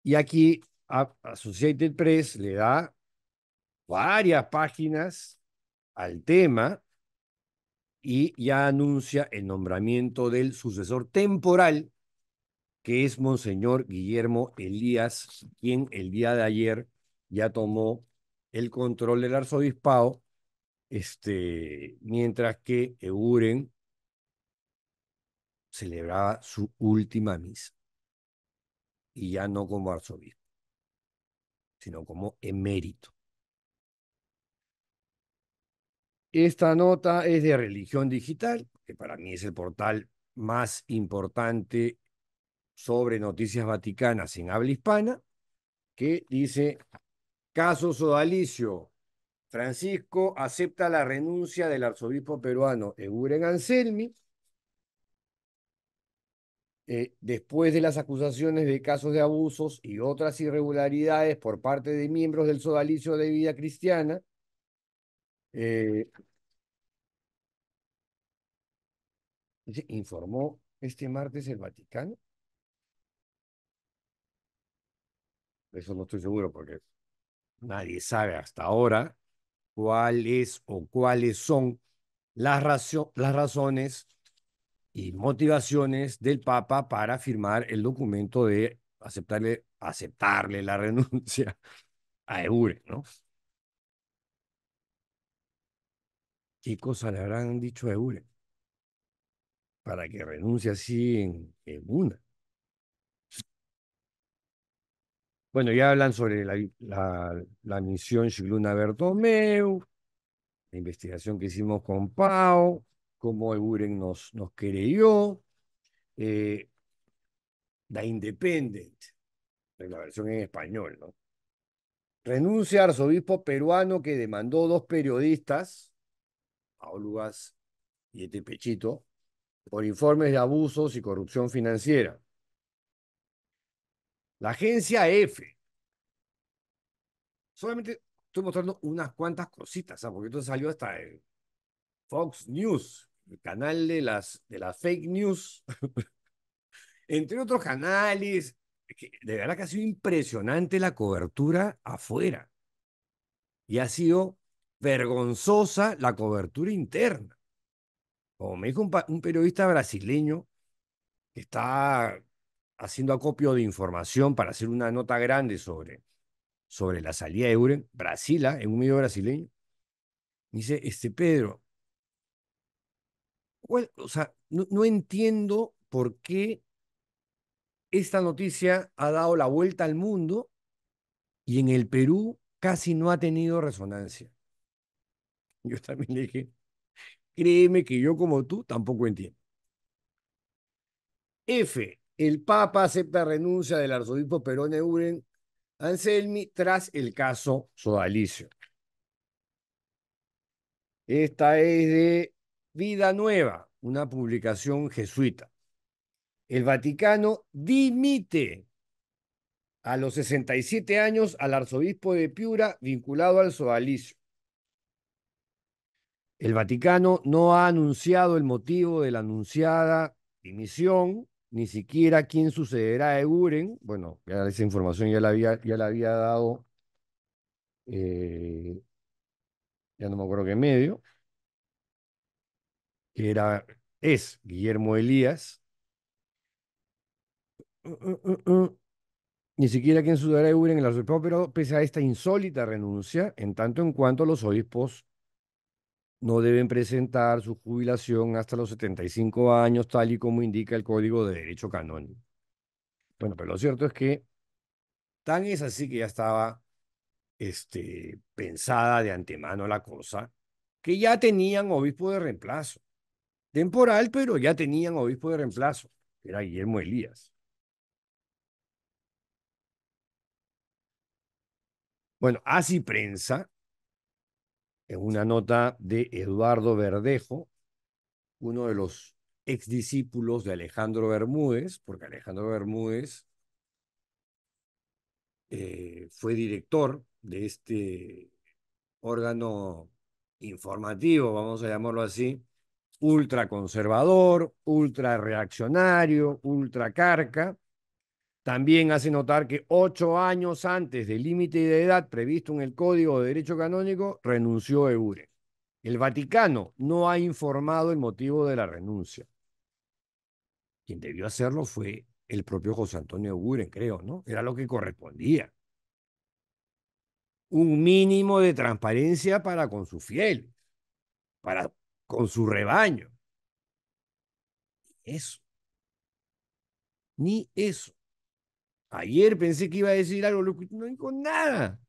Y aquí Associated Press le da varias páginas al tema y ya anuncia el nombramiento del sucesor temporal, que es Monseñor Guillermo Elías, quien el día de ayer ya tomó el control del arzobispado, este, mientras que Euren celebraba su última misa, y ya no como arzobispo, sino como emérito. Esta nota es de Religión Digital, que para mí es el portal más importante sobre noticias vaticanas en habla hispana, que dice, caso Sodalicio, Francisco acepta la renuncia del arzobispo peruano Eguren Anselmi eh, después de las acusaciones de casos de abusos y otras irregularidades por parte de miembros del sodalicio de vida cristiana eh, informó este martes el Vaticano. Eso no estoy seguro porque nadie sabe hasta ahora cuáles o cuáles son las, las razones y motivaciones del Papa para firmar el documento de aceptarle, aceptarle la renuncia a Eure, ¿no? ¿Qué cosa le habrán dicho a Eure? Para que renuncie así en, una. Bueno, ya hablan sobre la, misión Shigluna Bertomeu, la investigación que hicimos con Pau, cómo Eguren nos, nos creyó, eh, la Independent, la versión en español, ¿no? Renuncia arzobispo peruano que demandó dos periodistas a Olugas y este pechito por informes de abusos y corrupción financiera. La agencia e F. E. Solamente estoy mostrando unas cuantas cositas, ¿ah? porque entonces salió hasta Fox News, el canal de las, de las fake news, entre otros canales. De verdad que ha sido impresionante la cobertura afuera. Y ha sido vergonzosa la cobertura interna. Como me dijo un, periodista brasileño que está haciendo acopio de información para hacer una nota grande sobre, sobre la salida de Euren, Brasila, ¿ah? en un medio brasileño, dice, este Pedro, o sea, no entiendo por qué esta noticia ha dado la vuelta al mundo y en el Perú casi no ha tenido resonancia. Yo también le dije, créeme que yo como tú tampoco entiendo. F. El Papa acepta renuncia del arzobispo Perón Euren Anselmi tras el caso Sodalicio. Esta es de Vida Nueva, una publicación jesuita. El Vaticano dimite a los 67 años al arzobispo de Piura vinculado al sodalicio. El Vaticano no ha anunciado el motivo de la anunciada dimisión, ni siquiera quién sucederá a Euren. Bueno, esa información ya la había, ya había dado, eh, ya no me acuerdo qué medio, que era, es Guillermo Elías. ni siquiera quien sucederá a Euren en la pero pese a esta insólita renuncia, en tanto en cuanto los obispos no deben presentar su jubilación hasta los 75 años, tal y como indica el Código de Derecho Canónico. Bueno, pero lo cierto es que tan es así que ya estaba este, pensada de antemano la cosa, que ya tenían obispo de reemplazo. Temporal, pero ya tenían obispo de reemplazo, era Guillermo Elías. Bueno, así prensa en una nota de Eduardo Verdejo, uno de los exdiscípulos de Alejandro Bermúdez, porque Alejandro Bermúdez eh, fue director de este órgano informativo, vamos a llamarlo así, ultraconservador, ultra reaccionario, ultra carca, también hace notar que ocho años antes del límite de edad previsto en el Código de Derecho Canónico, renunció Eure. El Vaticano no ha informado el motivo de la renuncia. Quien debió hacerlo fue el propio José Antonio Eure, creo, ¿no? Era lo que correspondía. Un mínimo de transparencia para con sus fieles, para con su rebaño. Eso. Ni eso. Ayer pensé que iba a decir algo, no dijo nada.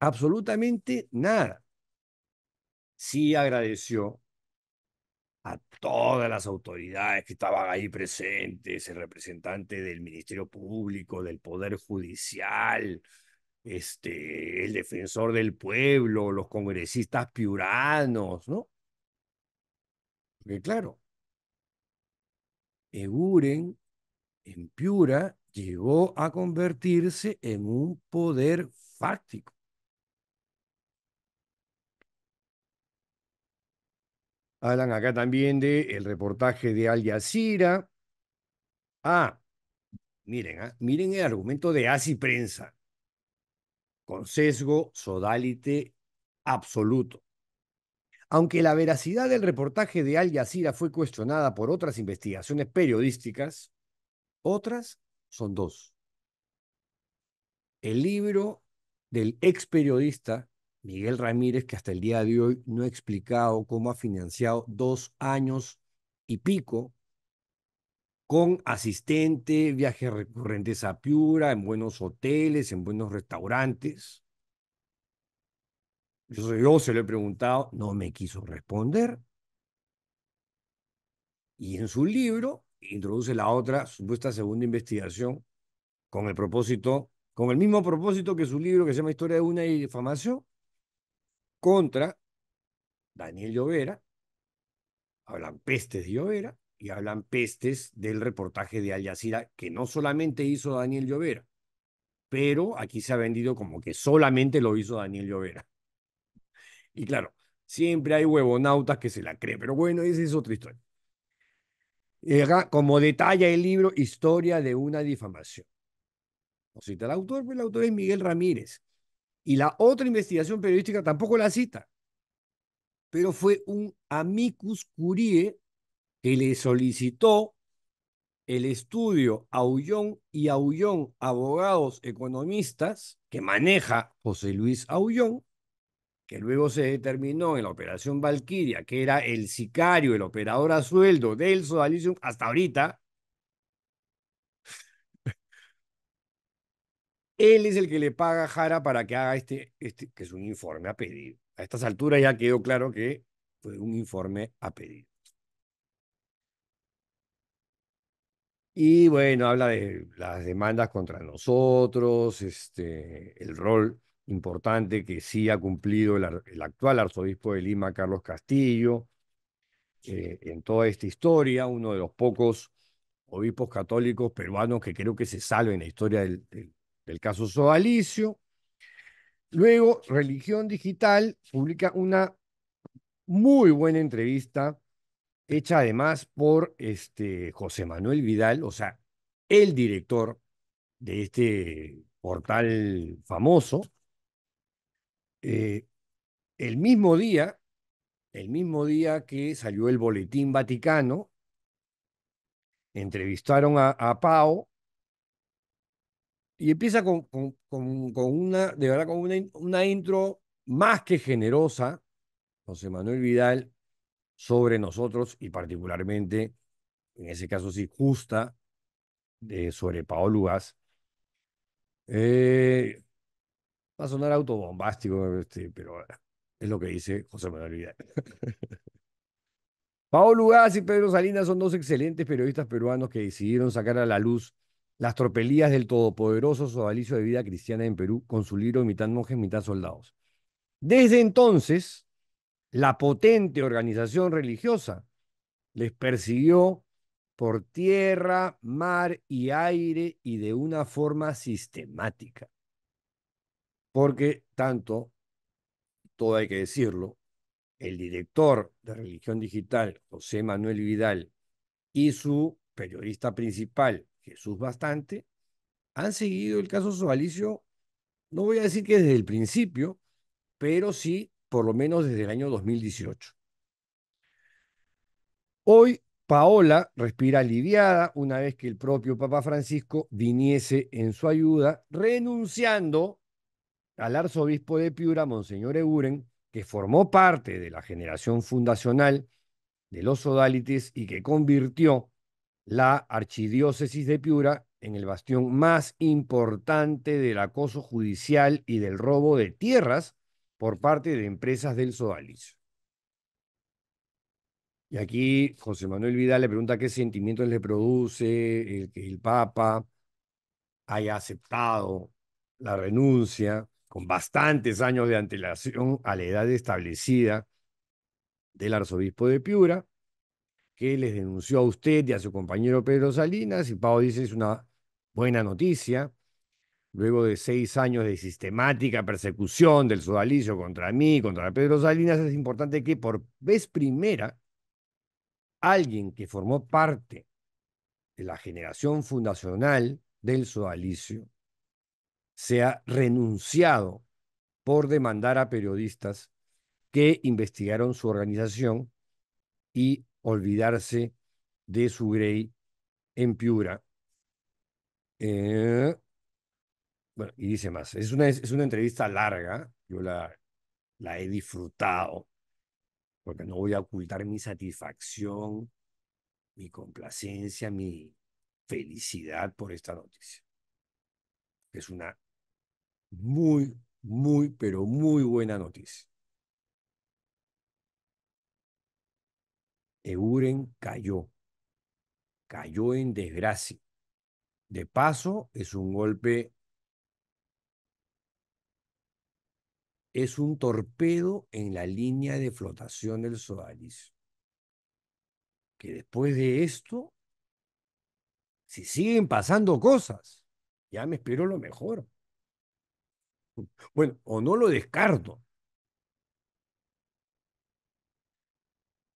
Absolutamente nada. Sí agradeció a todas las autoridades que estaban ahí presentes, el representante del Ministerio Público, del Poder Judicial, este, el defensor del pueblo, los congresistas piuranos, ¿no? Porque claro, Eguren en Piura llegó a convertirse en un poder fáctico. Hablan acá también del el reportaje de Al Jazeera. Ah, miren, ah, miren el argumento de ASI Prensa, con sesgo sodalite absoluto. Aunque la veracidad del reportaje de Al Jazeera fue cuestionada por otras investigaciones periodísticas, otras son dos. El libro del ex periodista Miguel Ramírez, que hasta el día de hoy no ha explicado cómo ha financiado dos años y pico con asistente, viajes recurrentes a Piura, en buenos hoteles, en buenos restaurantes. yo se lo he preguntado, no me quiso responder. Y en su libro introduce la otra, supuesta segunda investigación, con el propósito, con el mismo propósito que su libro que se llama Historia de una y difamación, contra Daniel Llovera, hablan pestes de Llovera y hablan pestes del reportaje de Al Jazeera, que no solamente hizo Daniel Llovera, pero aquí se ha vendido como que solamente lo hizo Daniel Llovera. Y claro, siempre hay huevonautas que se la creen, pero bueno, esa es otra historia como detalla el libro Historia de una difamación. No cita el autor, pero pues, el autor es Miguel Ramírez. Y la otra investigación periodística tampoco la cita, pero fue un amicus curie que le solicitó el estudio Aullón y Aullón, abogados economistas que maneja José Luis Aullón, que luego se determinó en la operación Valkyria, que era el sicario, el operador a sueldo del Sodalicium hasta ahorita, él es el que le paga a Jara para que haga este, este, que es un informe a pedido. A estas alturas ya quedó claro que fue un informe a pedido. Y bueno, habla de las demandas contra nosotros, este, el rol importante que sí ha cumplido el, actual arzobispo de Lima, Carlos Castillo, eh, en toda esta historia, uno de los pocos obispos católicos peruanos que creo que se salve en la historia del, del, caso Sodalicio. Luego, Religión Digital publica una muy buena entrevista hecha además por este José Manuel Vidal, o sea, el director de este portal famoso, eh, el mismo día, el mismo día que salió el boletín Vaticano, entrevistaron a, Pau y empieza con, una, de verdad, con una, intro más que generosa, José Manuel Vidal, sobre nosotros y particularmente, en ese caso sí, justa, sobre Pau Lugas. Eh, Va a sonar autobombástico, este, pero es lo que dice José Manuel Vidal. Paolo Lugas y Pedro Salinas son dos excelentes periodistas peruanos que decidieron sacar a la luz las tropelías del todopoderoso sodalicio de vida cristiana en Perú con su libro Mitad monjes, mitad soldados. Desde entonces, la potente organización religiosa les persiguió por tierra, mar y aire y de una forma sistemática porque tanto, todo hay que decirlo, el director de Religión Digital, José Manuel Vidal, y su periodista principal, Jesús Bastante, han seguido el caso Sobalicio, no voy a decir que desde el principio, pero sí por lo menos desde el año 2018. Hoy Paola respira aliviada una vez que el propio Papa Francisco viniese en su ayuda, renunciando al arzobispo de Piura, Monseñor Euren, que formó parte de la generación fundacional de los sodalites y que convirtió la archidiócesis de Piura en el bastión más importante del acoso judicial y del robo de tierras por parte de empresas del Sodalicio. Y aquí José Manuel Vidal le pregunta qué sentimientos le produce el que el Papa haya aceptado la renuncia con bastantes años de antelación a la edad establecida del arzobispo de Piura, que les denunció a usted y a su compañero Pedro Salinas, y Pau dice es una buena noticia, luego de seis años de sistemática persecución del sodalicio contra mí, contra Pedro Salinas, es importante que por vez primera alguien que formó parte de la generación fundacional del sodalicio se ha renunciado por demandar a periodistas que investigaron su organización y olvidarse de su grey en Piura. Eh, bueno, y dice más. Es una, es una entrevista larga. Yo la, la he disfrutado porque no voy a ocultar mi satisfacción, mi complacencia, mi felicidad por esta noticia. Es una muy, muy, pero muy buena noticia. Euren cayó, cayó en desgracia. De paso, es un golpe, es un torpedo en la línea de flotación del solaris Que después de esto, si siguen pasando cosas, ya me espero lo mejor. Bueno, o no lo descarto.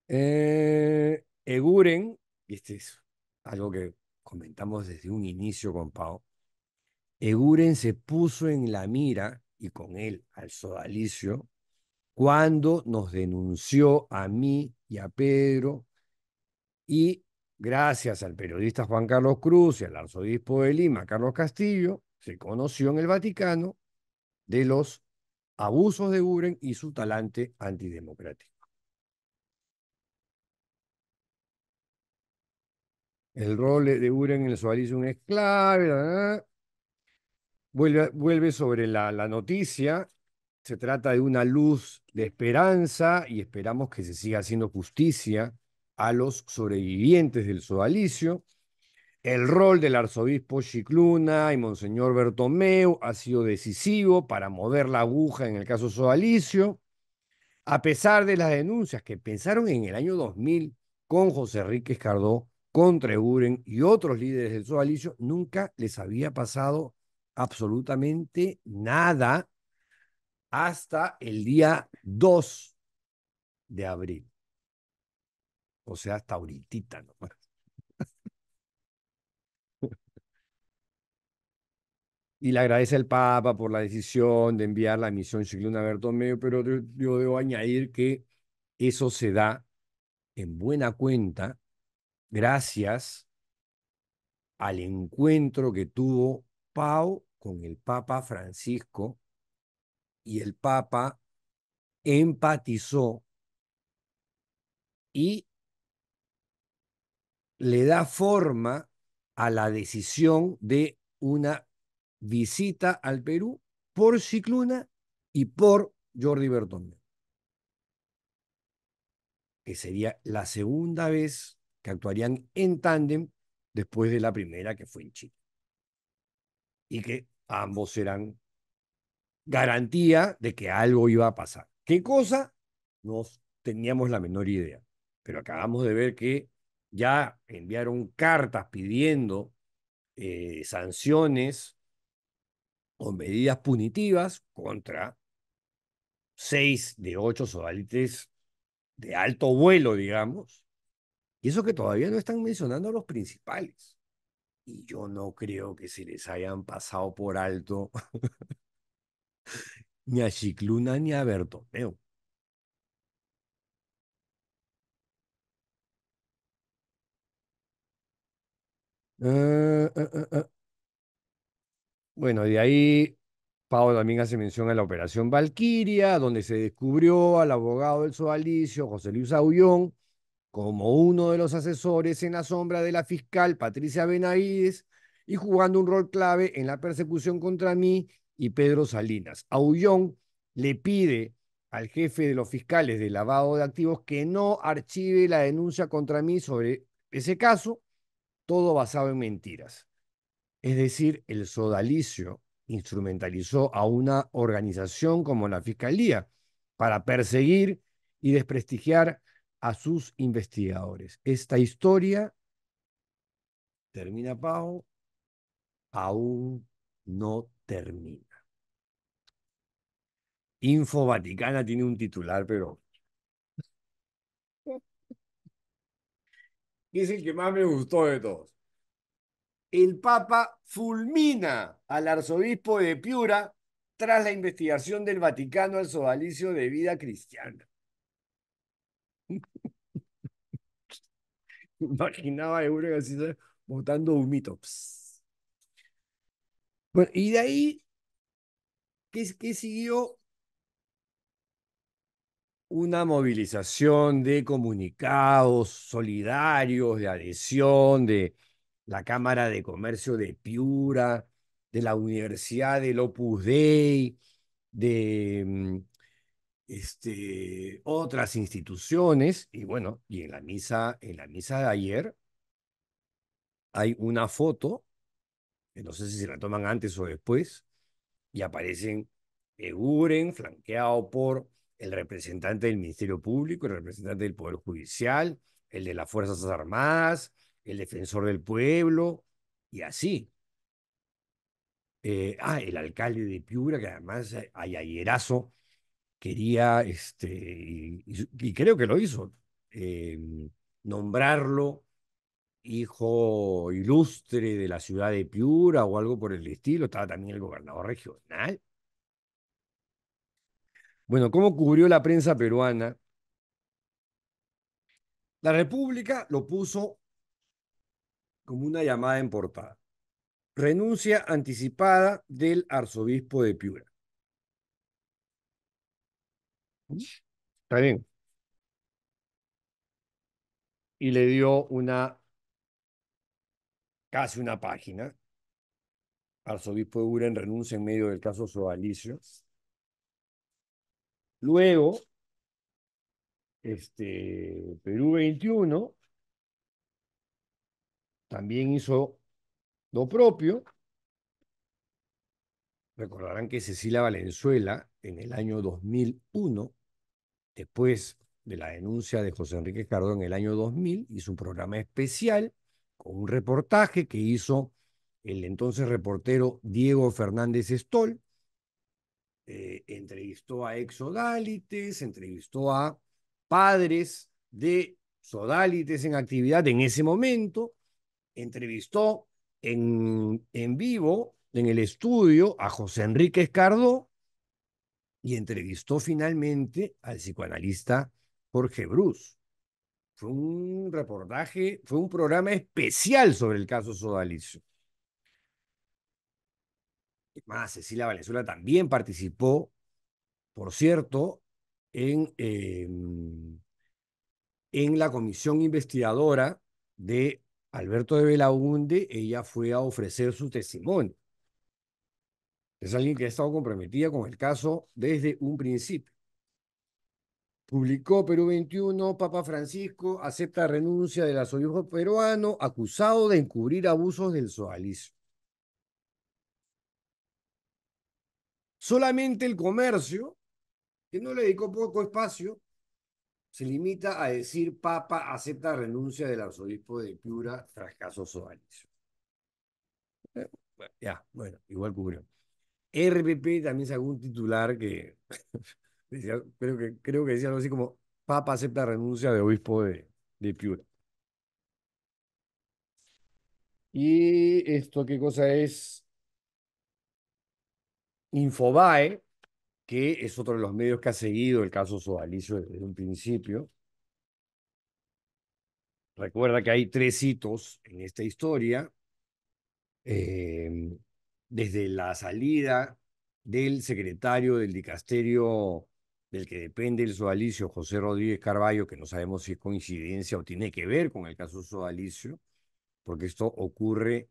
Eh, Eguren, y este es algo que comentamos desde un inicio con Pau, Eguren se puso en la mira y con él al sodalicio cuando nos denunció a mí y a Pedro y gracias al periodista Juan Carlos Cruz y al arzobispo de Lima, Carlos Castillo, se conoció en el Vaticano de los abusos de Uren y su talante antidemocrático. El rol de Uren en el socialismo es clave. Vuelve, sobre la, la noticia. Se trata de una luz de esperanza y esperamos que se siga haciendo justicia a los sobrevivientes del sodalicio el rol del arzobispo Chicluna y Monseñor Bertomeu ha sido decisivo para mover la aguja en el caso Soalicio, a pesar de las denuncias que pensaron en el año 2000 con José Enrique Escardó, con Treguren y otros líderes del Soalicio, nunca les había pasado absolutamente nada hasta el día 2 de abril. O sea, hasta ahorita nomás. y le agradece el Papa por la decisión de enviar la misión Chicluna a Bertomeo, pero yo, yo debo añadir que eso se da en buena cuenta gracias al encuentro que tuvo Pau con el Papa Francisco y el Papa empatizó y le da forma a la decisión de una visita al Perú por Cicluna y por Jordi Bertone Que sería la segunda vez que actuarían en tándem después de la primera que fue en Chile. Y que ambos serán garantía de que algo iba a pasar. ¿Qué cosa? No teníamos la menor idea. Pero acabamos de ver que ya enviaron cartas pidiendo eh, sanciones con medidas punitivas contra seis de ocho sodalites de alto vuelo, digamos, y eso que todavía no están mencionando los principales. Y yo no creo que se les hayan pasado por alto ni a Chicluna ni a Bertomeu. Eh, eh, eh, bueno, de ahí Pablo también hace mención a la Operación Valquiria, donde se descubrió al abogado del sodalicio José Luis Aullón como uno de los asesores en la sombra de la fiscal Patricia Benavides y jugando un rol clave en la persecución contra mí y Pedro Salinas. Aullón le pide al jefe de los fiscales de lavado de activos que no archive la denuncia contra mí sobre ese caso, todo basado en mentiras. Es decir, el sodalicio instrumentalizó a una organización como la Fiscalía para perseguir y desprestigiar a sus investigadores. Esta historia, termina Pau, aún no termina. Info Vaticana tiene un titular, pero... Es el que más me gustó de todos el Papa fulmina al arzobispo de Piura tras la investigación del Vaticano al sodalicio de vida cristiana. Imaginaba a uno así botando un Bueno, y de ahí, ¿qué, qué siguió? Una movilización de comunicados solidarios, de adhesión, de, la Cámara de Comercio de Piura, de la Universidad del Opus Dei, de mm, este, otras instituciones, y bueno, y en la misa, en la misa de ayer hay una foto, no sé si se la toman antes o después, y aparecen Eguren, flanqueado por el representante del Ministerio Público, el representante del Poder Judicial, el de las Fuerzas Armadas, el defensor del pueblo, y así. Eh, ah, el alcalde de Piura, que además hay eh, quería, este, y, creo que lo hizo, eh, nombrarlo hijo ilustre de la ciudad de Piura o algo por el estilo. Estaba también el gobernador regional. Bueno, ¿cómo cubrió la prensa peruana? La República lo puso como una llamada en portada. Renuncia anticipada del arzobispo de Piura. Mm, está bien. Y le dio una, casi una página. Arzobispo de en renuncia en medio del caso Sobalicio Luego, este, Perú 21 también hizo lo propio. Recordarán que Cecilia Valenzuela, en el año 2001, después de la denuncia de José Enrique Cardo en el año 2000, hizo un programa especial con un reportaje que hizo el entonces reportero Diego Fernández Stoll. Eh, entrevistó a exodálites, entrevistó a padres de sodálites en actividad en ese momento, entrevistó en, en vivo, en el estudio, a José Enrique Escardo y entrevistó finalmente al psicoanalista Jorge Bruce. Fue un reportaje, fue un programa especial sobre el caso Sodalicio. Más, Cecilia Valenzuela también participó, por cierto, en, em, en la comisión investigadora de Alberto de Belaunde, ella fue a ofrecer su testimonio. Es alguien que ha estado comprometida con el caso desde un principio. Publicó Perú 21, Papa Francisco acepta renuncia del arzobispo peruano acusado de encubrir abusos del socialismo. Solamente el comercio, que no le dedicó poco espacio, se limita a decir Papa acepta renuncia del arzobispo de Piura tras caso Soares. Eh, ya, bueno, igual cubrió. RPP también es un titular que, creo que creo que decía algo así como Papa acepta renuncia de obispo de, de Piura. ¿Y esto qué cosa es? Infobae que es otro de los medios que ha seguido el caso Sodalicio desde un principio. Recuerda que hay tres hitos en esta historia. Em, desde la salida del secretario del dicasterio del que depende el sodalicio, José Rodríguez Carballo, que no sabemos si es coincidencia o tiene que ver con el caso sodalicio, porque esto ocurre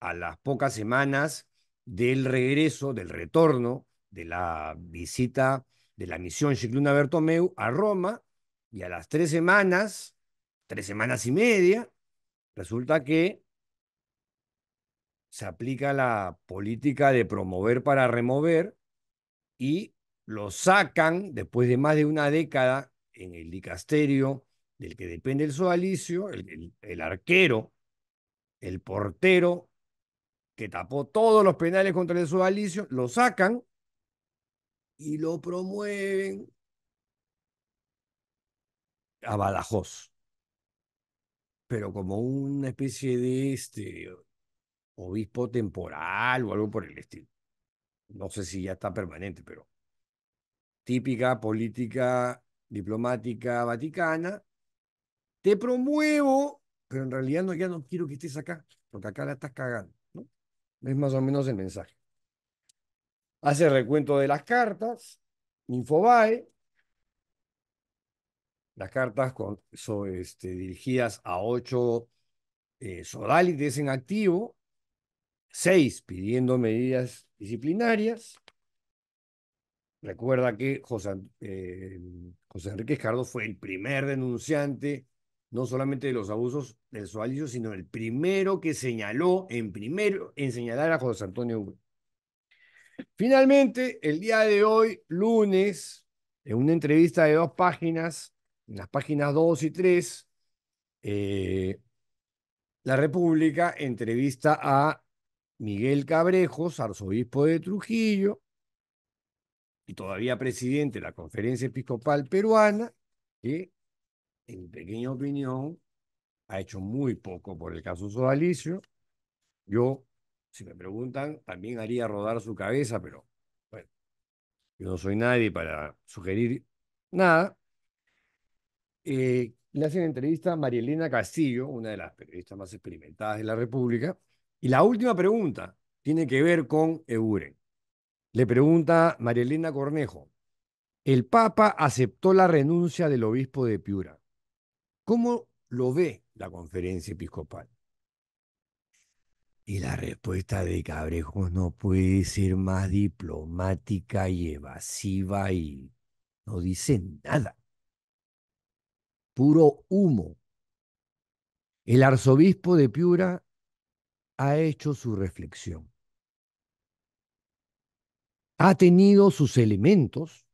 a las pocas semanas del regreso, del retorno de la visita de la misión Chicluna Bertomeu a Roma y a las tres semanas, tres semanas y media, resulta que se aplica la política de promover para remover y lo sacan después de más de una década en el dicasterio del que depende el sodalicio, el, arquero, el portero que tapó todos los penales contra el sodalicio, lo sacan y lo promueven a Badajoz, pero como una especie de este, obispo temporal o algo por el estilo. No sé si ya está permanente, pero típica política diplomática vaticana. Te promuevo, pero en realidad no, ya no quiero que estés acá, porque acá la estás cagando. ¿no? Es más o menos el mensaje hace recuento de las cartas, Infobae, las cartas con, este, dirigidas a ocho eh, sodalites en activo, seis pidiendo medidas disciplinarias. Recuerda que José, eh, José Enrique Escardo fue el primer denunciante, no solamente de los abusos del sodalicio, sino el primero que señaló, en primero, en señalar a José Antonio Finalmente, el día de hoy, lunes, en una entrevista de dos páginas, en las páginas dos y tres, eh, la República entrevista a Miguel Cabrejos, arzobispo de Trujillo y todavía presidente de la Conferencia Episcopal Peruana, que, en mi pequeña opinión, ha hecho muy poco por el caso Sodalicio. Yo si me preguntan, también haría rodar su cabeza, pero bueno, yo no soy nadie para sugerir nada. Eh, le hacen entrevista a Marielena Castillo, una de las periodistas más experimentadas de la República. Y la última pregunta tiene que ver con Euren. Le pregunta Marielena Cornejo, el Papa aceptó la renuncia del obispo de Piura. ¿Cómo lo ve la conferencia episcopal? Y la respuesta de Cabrejos no puede ser más diplomática y evasiva y no dice nada. Puro humo. El arzobispo de Piura ha hecho su reflexión. Ha tenido sus elementos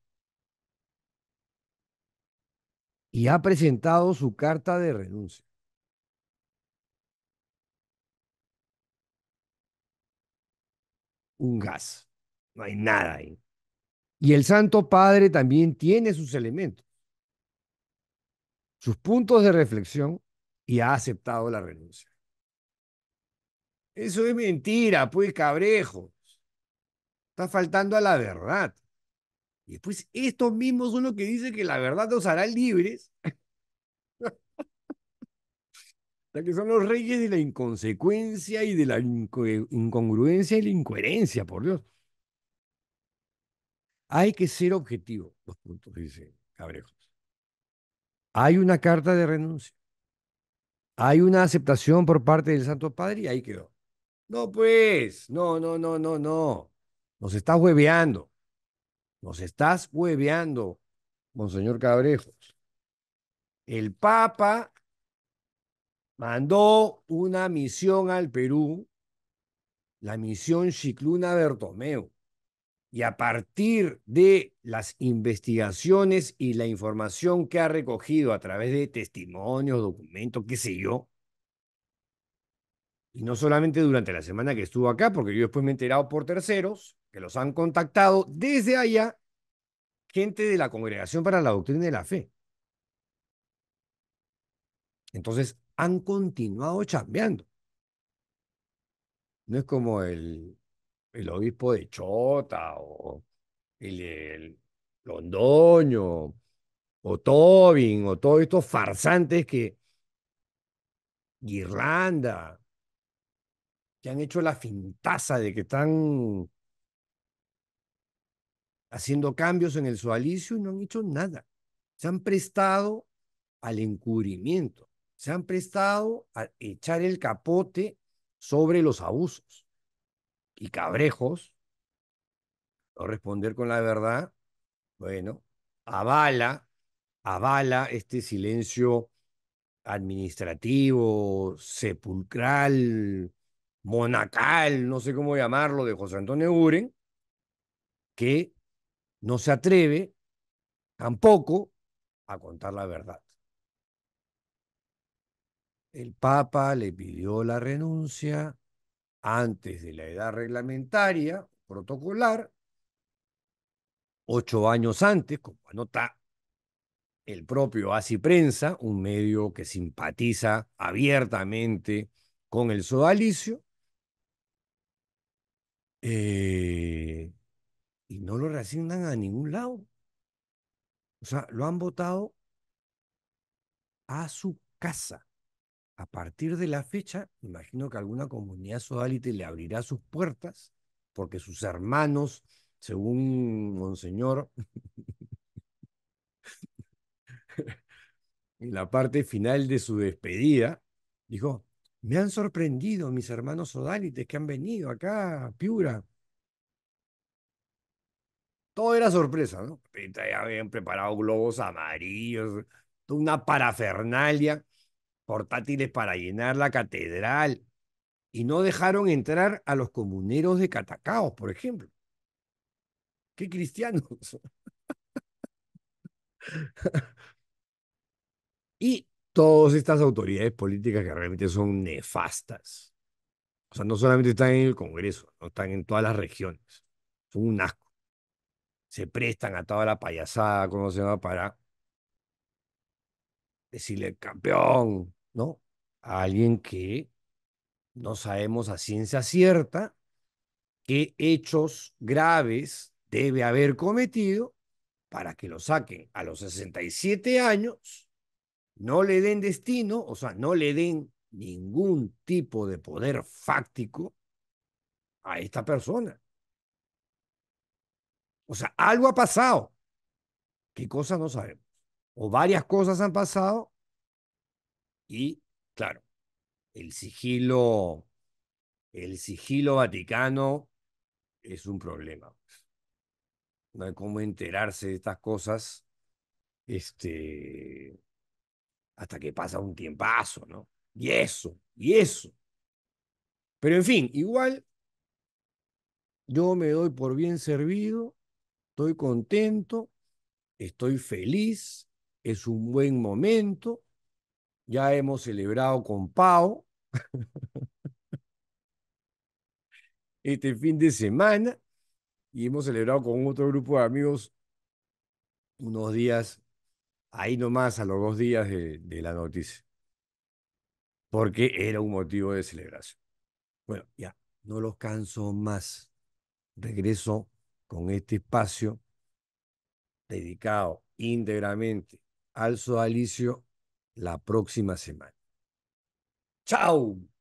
y ha presentado su carta de renuncia. un gas. No hay nada ahí. Y el Santo Padre también tiene sus elementos, sus puntos de reflexión y ha aceptado la renuncia. Eso es mentira, pues cabrejos. Está faltando a la verdad. Y después estos mismos son los que dicen que la verdad nos hará libres que son los reyes de la inconsecuencia y de la incongruencia y la incoherencia, por Dios. Hay que ser objetivo, puntos, dice Cabrejos. Hay una carta de renuncia. Hay una aceptación por parte del Santo Padre y ahí quedó. No, pues, no, no, no, no, no. Nos estás hueveando. Nos estás hueveando, Monseñor Cabrejos. El Papa mandó una misión al Perú, la misión Chicluna Bertomeu. Y a partir de las investigaciones y la información que ha recogido a través de testimonios, documentos, qué sé yo, y no solamente durante la semana que estuvo acá, porque yo después me he enterado por terceros que los han contactado desde allá, gente de la Congregación para la Doctrina de la Fe. Entonces, han continuado chambeando. No es como el, el obispo de Chota o el, Londoño o Tobin o todos estos farsantes que Irlanda que han hecho la fintaza de que están haciendo cambios en el sualicio y no han hecho nada. Se han prestado al encubrimiento se han prestado a echar el capote sobre los abusos. Y Cabrejos, no responder con la verdad, bueno, avala, avala este silencio administrativo, sepulcral, monacal, no sé cómo llamarlo, de José Antonio Uren, que no se atreve tampoco a contar la verdad el Papa le pidió la renuncia antes de la edad reglamentaria, protocolar, ocho años antes, como anota el propio Así Prensa, un medio que simpatiza abiertamente con el sodalicio, eh, y no lo reasignan a ningún lado. O sea, lo han votado a su casa a partir de la fecha, imagino que alguna comunidad sodalite le abrirá sus puertas, porque sus hermanos, según Monseñor, en la parte final de su despedida, dijo, me han sorprendido mis hermanos sodalites que han venido acá a Piura. Todo era sorpresa, ¿no? Ya habían preparado globos amarillos, una parafernalia portátiles para llenar la catedral y no dejaron entrar a los comuneros de Catacaos, por ejemplo. ¡Qué cristianos! y todas estas autoridades políticas que realmente son nefastas. O sea, no solamente están en el Congreso, no están en todas las regiones. Son un asco. Se prestan a toda la payasada, ¿cómo se llama? Para decirle, campeón, ¿no? A alguien que no sabemos a ciencia cierta qué hechos graves debe haber cometido para que lo saquen a los 67 años, no le den destino, o sea, no le den ningún tipo de poder fáctico a esta persona. O sea, algo ha pasado. ¿Qué cosa no sabemos? O varias cosas han pasado y claro, el sigilo, el sigilo vaticano es un problema. No hay cómo enterarse de estas cosas este, hasta que pasa un tiempazo, ¿no? Y eso, y eso. Pero en fin, igual yo me doy por bien servido, estoy contento, estoy feliz, es un buen momento ya hemos celebrado con Pau. este fin de semana. Y hemos celebrado con otro grupo de amigos unos días, ahí nomás, a los dos días de, la noticia. Porque era un motivo de celebración. Bueno, ya, no los canso más. Regreso con este espacio dedicado íntegramente al sodalicio la próxima semana. ¡Chao!